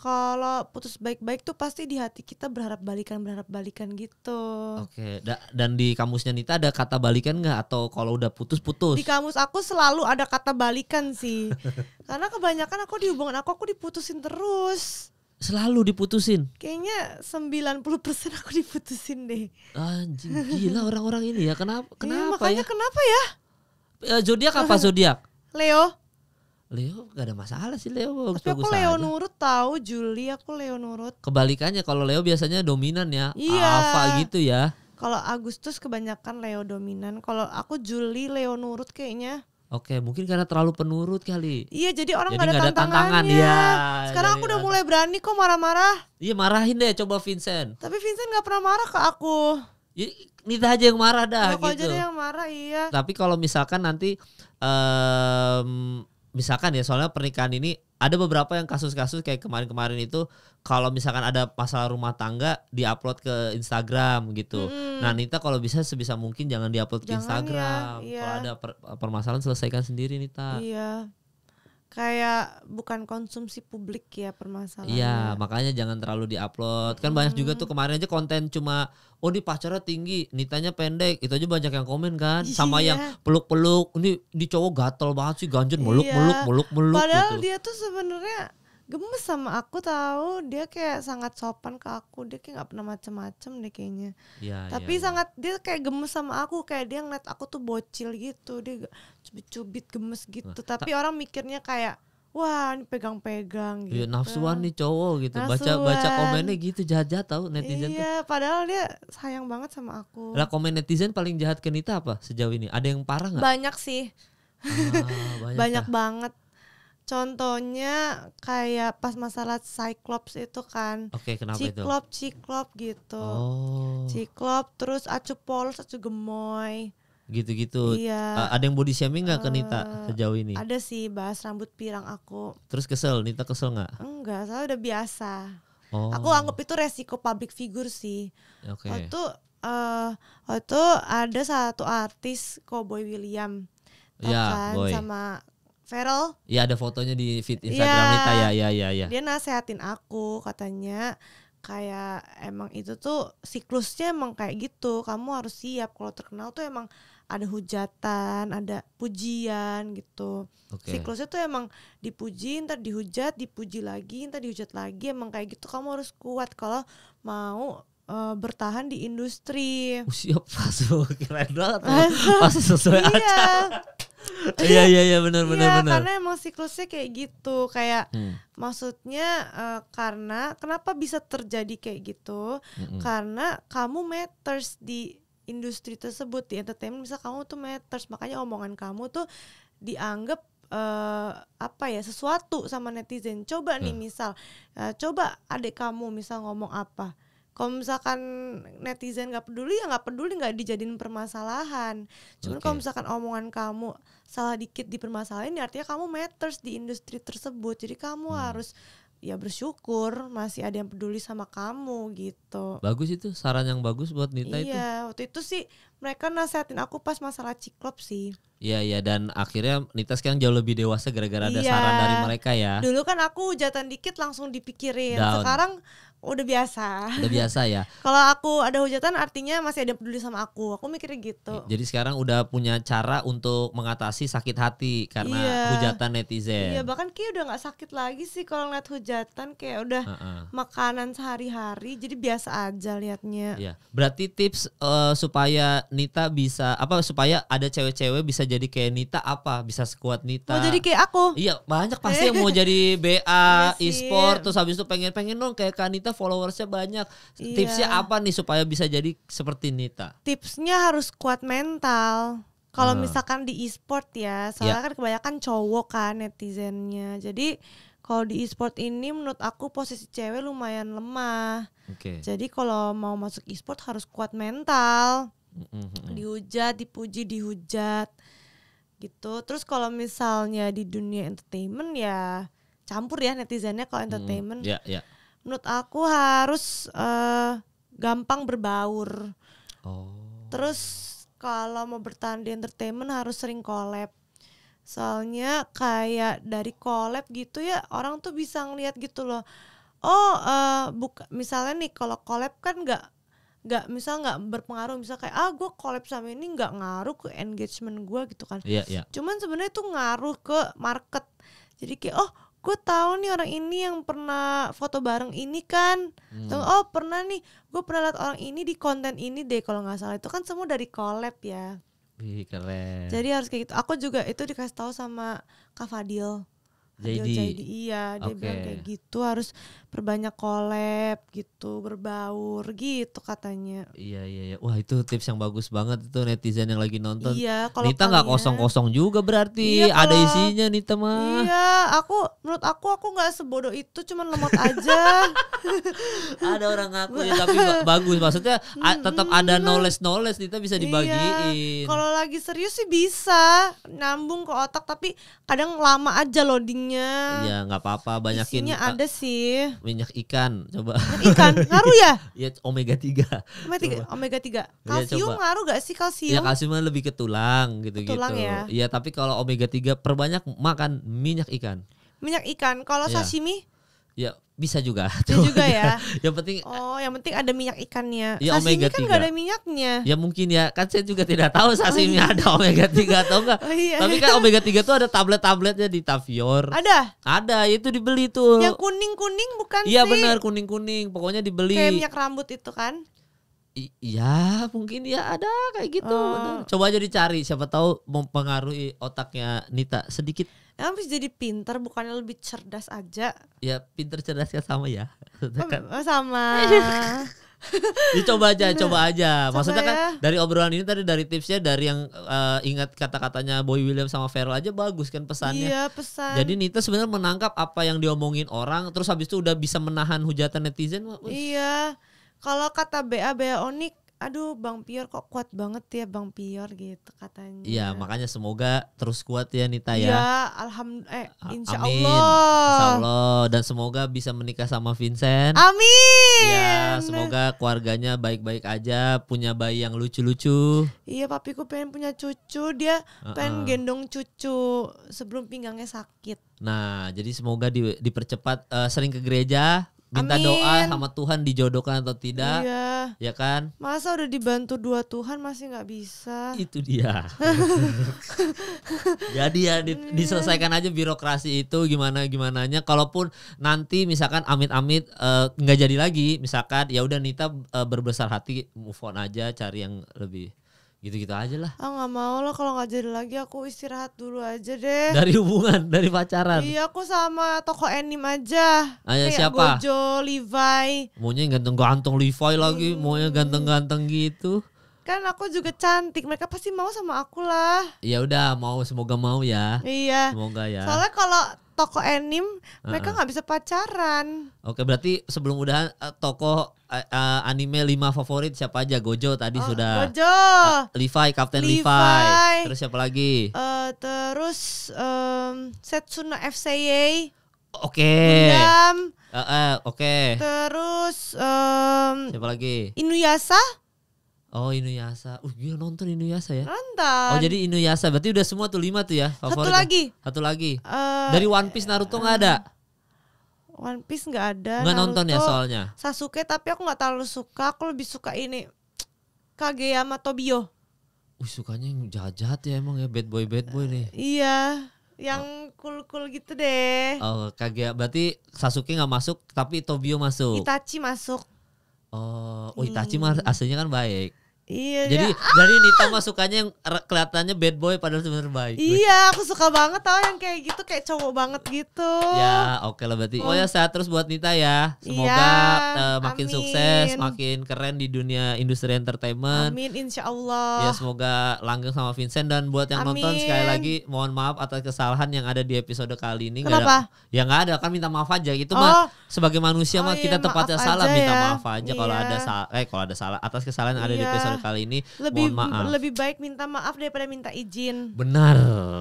kalau putus baik-baik tuh pasti di hati kita berharap balikan berharap balikan gitu. Oke. Da dan di kamusnya Nita ada kata balikan nggak atau kalau udah putus putus? Di kamus aku selalu ada kata balikan sih. Karena kebanyakan aku di hubungan aku aku diputusin terus. Selalu diputusin. Kayaknya 90% aku diputusin deh. Anjing gila orang-orang ini ya. Kenapa iya, kenapa ya, makanya ya? kenapa ya? Eh, zodiak apa zodiak? Leo. Leo gak ada masalah sih Leo bagus Tapi aku Leo aja. nurut tahu Juli aku Leo nurut. Kebalikannya kalau Leo biasanya dominan ya, iya. Apa gitu ya. Kalau Agustus kebanyakan Leo dominan, kalau aku Juli Leo nurut kayaknya. Oke, mungkin karena terlalu penurut kali. Iya, jadi orang jadi gak ada, gak ada tantangan ya. Sekarang iya, aku iya. udah mulai berani kok marah-marah. Iya, marahin deh coba Vincent. Tapi Vincent gak pernah marah ke aku. Ya, Nita aja yang marah dah ya, gitu. aja yang marah iya. Tapi kalau misalkan nanti um, misalkan ya soalnya pernikahan ini ada beberapa yang kasus-kasus kayak kemarin-kemarin itu kalau misalkan ada masalah rumah tangga diupload ke Instagram gitu. Hmm. Nah Nita kalau bisa sebisa mungkin jangan diupload ke ya, Instagram. Ya, ya. Kalau iya. ada per permasalahan selesaikan sendiri Nita. Iya kayak bukan konsumsi publik ya permasalahan. Iya, makanya jangan terlalu diupload. Kan hmm. banyak juga tuh kemarin aja konten cuma oh ini pacarnya tinggi, nitanya pendek. Itu aja banyak yang komen kan. Sama iya. yang peluk-peluk, ini di cowok gatel banget sih, ganjen meluk-meluk iya. meluk-meluk iya. meluk, meluk, Padahal gitu. dia tuh sebenarnya gemes sama aku tahu dia kayak sangat sopan ke aku dia kayak nggak pernah macem-macem deh kayaknya ya, tapi ya, sangat ya. dia kayak gemes sama aku kayak dia ngeliat aku tuh bocil gitu dia cubit-cubit gemes gitu Wah, tapi orang mikirnya kayak wah ini pegang-pegang iya, gitu. Ya, nafsuan nih cowok gitu. Baca baca komennya gitu jahat-jahat tau netizen Iya, tuh. padahal dia sayang banget sama aku. Lah komen netizen paling jahat ke Nita apa sejauh ini? Ada yang parah nggak? Banyak sih. Ah, banyak, banyak ya? banget Contohnya kayak pas masalah Cyclops itu kan. Oke, okay, kenapa ciklop, itu? Ciklop, gitu. Oh. Ciklop, terus acu polos, acu gemoy. Gitu-gitu. Iya. Uh, ada yang body shaming nggak uh, ke eh, Nita sejauh ini? Ada sih, bahas rambut pirang aku. Terus kesel, Nita kesel nggak? Enggak, saya udah biasa. Oh. Aku anggap itu resiko public figure sih. Oke. Okay. Waktu uh, waktu ada satu artis Cowboy William, ya, kan boy. sama Feral. Iya ada fotonya di feed iya. Instagram ya, ya, ya, ya, ya. Dia nasehatin aku katanya kayak emang itu tuh siklusnya emang kayak gitu. Kamu harus siap kalau terkenal tuh emang ada hujatan, ada pujian gitu. Okay. Siklusnya tuh emang dipuji, ntar dihujat, dipuji lagi, ntar dihujat lagi. Emang kayak gitu kamu harus kuat kalau mau uh, bertahan di industri. Oh, siap pas keren banget. pas sesuai iya. acara. Iya iya iya benar iya, benar ya, benar. Karena emang siklusnya kayak gitu, kayak hmm. maksudnya uh, karena kenapa bisa terjadi kayak gitu? Hmm. Karena kamu matters di industri tersebut di entertainment, bisa kamu tuh matters, makanya omongan kamu tuh dianggap uh, apa ya sesuatu sama netizen. Coba hmm. nih misal, uh, coba adik kamu misal ngomong apa kalau misalkan netizen nggak peduli ya nggak peduli nggak dijadiin permasalahan cuman okay. kalau misalkan omongan kamu salah dikit dipermasalahin ya artinya kamu matters di industri tersebut jadi kamu hmm. harus ya bersyukur masih ada yang peduli sama kamu gitu. Bagus itu saran yang bagus buat Nita iya, itu. Iya, waktu itu sih mereka nasehatin aku pas masalah ciklop sih. Iya iya dan akhirnya Nita sekarang jauh lebih dewasa gara-gara iya. ada saran dari mereka ya. Dulu kan aku jatan dikit langsung dipikirin. Down. Sekarang udah biasa. Udah biasa ya. Kalau aku ada hujatan artinya masih ada peduli sama aku. Aku mikirnya gitu. Jadi sekarang udah punya cara untuk mengatasi sakit hati karena iya. hujatan netizen. Iya, bahkan kayak udah nggak sakit lagi sih kalau ngeliat hujatan kayak udah uh -uh. makanan sehari-hari. Jadi biasa aja liatnya. Iya. Berarti tips uh, supaya Nita bisa apa supaya ada cewek-cewek bisa jadi kayak Nita apa? Bisa sekuat Nita. Mau jadi kayak aku. Iya, banyak pasti yang mau jadi BA, iya e-sport terus habis itu pengen-pengen dong kayak Nita Nita followersnya banyak. Iya. Tipsnya apa nih supaya bisa jadi seperti Nita? Tipsnya harus kuat mental. Kalau hmm. misalkan di e-sport ya, soalnya yeah. kan kebanyakan cowok kan netizennya. Jadi kalau di e-sport ini menurut aku posisi cewek lumayan lemah. Okay. Jadi kalau mau masuk e-sport harus kuat mental. Mm-hmm, mm-hmm. Dihujat, dipuji, dihujat. Gitu. Terus kalau misalnya di dunia entertainment ya campur ya netizennya kalau mm-hmm. entertainment. Mm, ya, yeah, yeah menurut aku harus uh, gampang berbaur. Oh. Terus kalau mau bertahan di entertainment harus sering collab. Soalnya kayak dari collab gitu ya orang tuh bisa ngeliat gitu loh. Oh, uh, buka misalnya nih kalau collab kan nggak nggak misal nggak berpengaruh misal kayak ah gue collab sama ini nggak ngaruh ke engagement gue gitu kan yeah, yeah. cuman sebenarnya itu ngaruh ke market jadi kayak oh gue tahu nih orang ini yang pernah foto bareng ini kan hmm. oh pernah nih gue pernah lihat orang ini di konten ini deh kalau nggak salah itu kan semua dari collab ya Wih, keren. jadi harus kayak gitu aku juga itu dikasih tahu sama kak Fadil JD. JD iya dia okay. bilang kayak gitu harus perbanyak collab gitu berbaur gitu katanya iya iya iya wah itu tips yang bagus banget itu netizen yang lagi nonton iya kalau Nita nggak kosong kosong juga berarti iya, ada isinya nih teman. iya aku menurut aku aku nggak sebodoh itu cuman lemot aja ada orang ngaku ya tapi bagus maksudnya tetap ada knowledge knowledge Nita bisa iya, dibagiin iya. kalau lagi serius sih bisa nambung ke otak tapi kadang lama aja loading isinya. Iya nggak apa-apa banyakin. Isinya eh, ada sih. Minyak ikan coba. ikan ngaruh ya? Iya omega 3 Omega tiga omega tiga. Iya, kalsium ya, ngaruh gak sih kalsium? Ya kalsiumnya lebih ke tulang gitu gitu. Tulang ya. Iya tapi kalau omega 3 perbanyak makan minyak ikan. Minyak ikan. Kalau iya. sashimi? Ya bisa juga. Bisa juga ya. ya. yang penting Oh, yang penting ada minyak ikannya. Ya, sashimi kan omega kan 3. gak ada minyaknya. Ya mungkin ya. Kan saya juga tidak tahu sashimi oh, iya. ada omega tiga atau enggak. Oh, iya. Tapi kan omega tiga tuh ada tablet-tabletnya di Tavior. Ada? Ada, itu dibeli tuh. Yang kuning-kuning bukan Iya benar, kuning-kuning. Pokoknya dibeli. Kayak minyak rambut itu kan? Iya mungkin ya ada kayak gitu. Oh. Coba aja dicari siapa tahu mempengaruhi otaknya Nita sedikit. Ya habis jadi pinter bukannya lebih cerdas aja? Ya pinter cerdasnya sama ya. Oh, kan oh sama. Dicoba ya, aja, coba iya. aja. Maksudnya kan ya. dari obrolan ini tadi dari tipsnya dari yang uh, ingat kata-katanya Boy William sama Vero aja bagus kan pesannya. Iya, pesan. Jadi Nita sebenarnya menangkap apa yang diomongin orang terus habis itu udah bisa menahan hujatan netizen. Wah, iya kalau kata BA BA Onik, aduh Bang Pior kok kuat banget ya Bang Pior gitu katanya. Iya, makanya semoga terus kuat ya Nita ya. Iya, alhamdulillah eh insya Amin. Allah. Insya Allah dan semoga bisa menikah sama Vincent. Amin. Iya, semoga keluarganya baik-baik aja, punya bayi yang lucu-lucu. Iya, papiku pengen punya cucu, dia uh -uh. pengen gendong cucu sebelum pinggangnya sakit. Nah, jadi semoga di, dipercepat uh, sering ke gereja, minta Amin. doa sama Tuhan dijodohkan atau tidak iya. ya kan masa udah dibantu dua Tuhan masih nggak bisa itu dia jadi ya di, iya. diselesaikan aja birokrasi itu gimana gimana nya kalaupun nanti misalkan amit-amit eh, nggak jadi lagi misalkan ya udah Nita uh, berbesar hati move on aja cari yang lebih gitu-gitu aja lah. Ah nggak mau lah kalau nggak jadi lagi aku istirahat dulu aja deh. Dari hubungan, dari pacaran. Iya aku sama toko anime aja. Ayo ah, ya, Kayak siapa? Gojo, Levi. Maunya ganteng-ganteng Levi lagi, hmm. maunya ganteng-ganteng gitu kan aku juga cantik mereka pasti mau sama aku lah ya udah mau semoga mau ya iya semoga ya soalnya kalau toko anim uh-uh. mereka nggak bisa pacaran oke berarti sebelum udah eh, toko uh, anime lima favorit siapa aja Gojo tadi oh, sudah Gojo uh, Levi Kapten Levi. Levi terus siapa lagi uh, terus um, Setsuna FCA Oke. Okay. Gundam. Uh, uh, Oke. Okay. Terus um, siapa lagi? Inuyasha. Oh Inuyasa, uh gue nonton Inuyasa ya? Nonton. Oh jadi Inuyasa, berarti udah semua tuh lima tuh ya? Favorit Satu ya? lagi. Satu lagi. Uh, Dari One Piece Naruto nggak uh, ada? Eh, One Piece nggak ada. Nggak nonton ya soalnya. Sasuke tapi aku nggak terlalu suka, aku lebih suka ini Kageyama Tobio. Uh sukanya yang jahat ya emang ya bad boy bad boy nih. Uh, iya, yang oh. cool cool gitu deh. Oh Kageyama berarti Sasuke nggak masuk tapi Tobio masuk. Itachi masuk. Oh, Tachi mah hmm. aslinya kan baik. Iya. Jadi ah! dari Nita mah yang kelihatannya bad boy padahal sebenarnya baik. Iya, aku suka banget tau yang kayak gitu kayak cowok banget gitu. Ya, oke okay lah berarti. Oh ya hmm. sehat terus buat Nita ya. Semoga iya, uh, makin amin. sukses, makin keren di dunia industri entertainment. Amin insya ya, Allah. Ya semoga langgeng sama Vincent dan buat yang amin. nonton sekali lagi mohon maaf atas kesalahan yang ada di episode kali ini. Kenapa? Gak ada, ya nggak ada kan minta maaf aja gitu oh. mah sebagai manusia oh, mah iya, kita tepatnya salah ya. minta maaf aja iya. kalau ada salah eh kalau ada salah atas kesalahan yang ada iya. di episode kali ini lebih, mohon maaf. Lebih baik minta maaf daripada minta izin. Benar.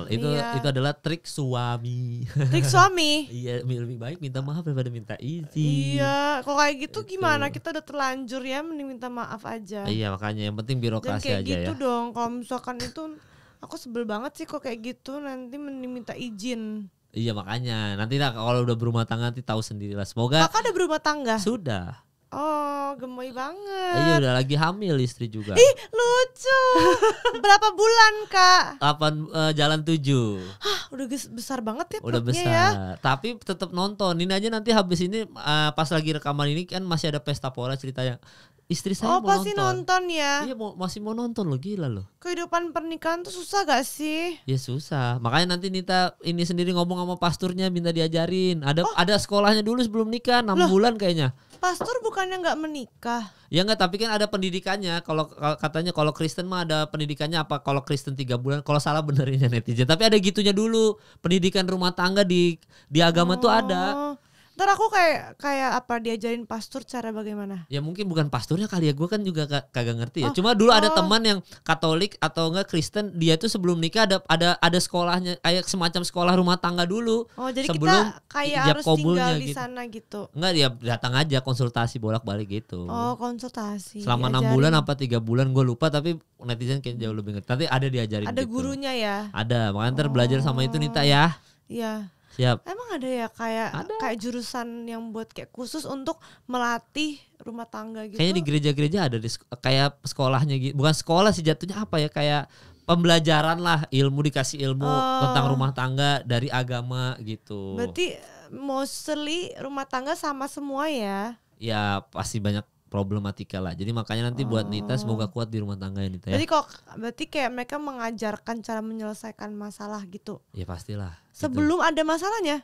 Itu iya. itu adalah trik suami. Trik suami. iya, lebih baik minta maaf daripada minta izin. Iya, kalau kayak gitu itu. gimana? Kita udah terlanjur ya mending minta maaf aja. Iya, makanya yang penting birokrasi Dan kayak aja gitu ya. dong. Kalau misalkan itu aku sebel banget sih kok kayak gitu nanti mending minta izin. Iya makanya nanti lah kalau udah berumah tangga nanti tahu sendirilah. Semoga Kakak udah berumah tangga? Sudah. Oh, gemoy banget. Iya, udah lagi hamil istri juga. Ih, lucu. Berapa bulan, Kak? 8 uh, eh, jalan 7. Hah, udah besar banget ya Udah ya. besar. Ya. Tapi tetap nonton. Ini aja nanti habis ini uh, pas lagi rekaman ini kan masih ada pesta pola ceritanya. Istri saya oh, mau pasti nonton. ya. Iya, mau, masih mau nonton loh, gila loh. Kehidupan pernikahan tuh susah gak sih? Ya susah. Makanya nanti Nita ini sendiri ngomong sama pasturnya minta diajarin. Ada oh. ada sekolahnya dulu sebelum nikah 6 loh. bulan kayaknya. Pastor bukannya nggak menikah? Ya nggak, tapi kan ada pendidikannya. Kalau katanya kalau Kristen mah ada pendidikannya apa? Kalau Kristen tiga bulan, kalau salah benerinnya netizen. Tapi ada gitunya dulu. Pendidikan rumah tangga di di agama oh. tuh ada. Oh. Ntar aku kayak kayak apa diajarin pastor cara bagaimana? Ya mungkin bukan pasturnya kali ya, gue kan juga kag kagak ngerti ya. Oh, Cuma dulu oh. ada teman yang Katolik atau enggak Kristen, dia tuh sebelum nikah ada ada ada sekolahnya, kayak semacam sekolah rumah tangga dulu. Oh jadi sebelum kita kayak harus tinggal di gitu. sana gitu. Enggak dia ya datang aja konsultasi bolak-balik gitu. Oh konsultasi. Selama enam bulan apa tiga bulan gue lupa tapi netizen kayak jauh lebih ngerti. Tapi ada diajarin. Ada gitu. gurunya ya. Ada makanya ntar oh. belajar sama itu Nita ya. Iya. Siap. Emang ada ya kayak ada. kayak jurusan yang buat kayak khusus untuk melatih rumah tangga gitu. Kayaknya di gereja-gereja ada di kayak sekolahnya gitu. Bukan sekolah sih jatuhnya apa ya kayak pembelajaran lah ilmu dikasih ilmu uh, tentang rumah tangga dari agama gitu. Berarti mostly rumah tangga sama semua ya? Ya pasti banyak problematika lah. Jadi makanya nanti buat buat oh. Nita semoga kuat di rumah tangga ya Nita ya. kok berarti kayak mereka mengajarkan cara menyelesaikan masalah gitu. Ya pastilah. Gitu. Sebelum gitu. ada masalahnya.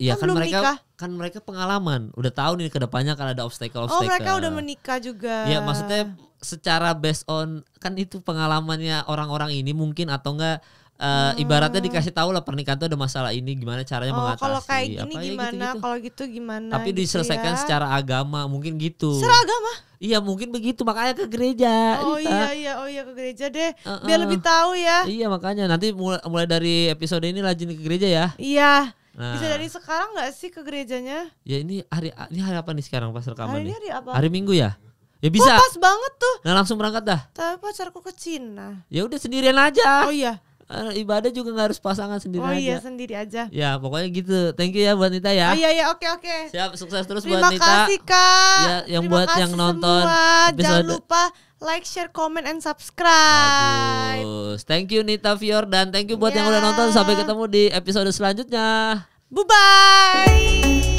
Iya kan, kan mereka nikah. kan mereka pengalaman, udah tahu nih kedepannya kalau ada obstacle obstacle. Oh mereka udah menikah juga. Iya maksudnya secara based on kan itu pengalamannya orang-orang ini mungkin atau enggak uh, ibaratnya dikasih tahu lah pernikahan tuh ada masalah ini gimana caranya oh, mengatasi kalau kayak gini apa, ya, gimana ya gitu kalau gitu gimana tapi gitu diselesaikan ya. secara agama mungkin gitu secara agama iya mungkin begitu makanya ke gereja oh Rita. Gitu. iya iya oh iya ke gereja deh uh -uh. biar lebih tahu ya iya makanya nanti mulai, mulai dari episode ini rajin ke gereja ya iya Nah. Bisa dari sekarang nggak sih ke gerejanya? Ya ini hari ini hari apa nih sekarang pas rekaman hari Ini hari apa? Hari Minggu ya? Ya bisa. Oh, pas banget tuh. Nah langsung berangkat dah. Tapi pacarku ke Cina. Ya udah sendirian aja. Oh iya. Eh, ibadah juga nggak harus pasangan sendiri aja. Oh iya sendiri aja. Ya pokoknya gitu. Thank you ya buat Nita ya. Oh iya iya oke okay, oke. Okay. Siap sukses terus Terima buat Nita. Terima kasih kak. Ya yang Terima buat yang nonton. Semua. Jangan lupa like, share, comment, and subscribe. Bagus. Thank you Nita Fior dan thank you buat yeah. yang ya. udah nonton. Sampai ketemu di episode selanjutnya. Bye bye.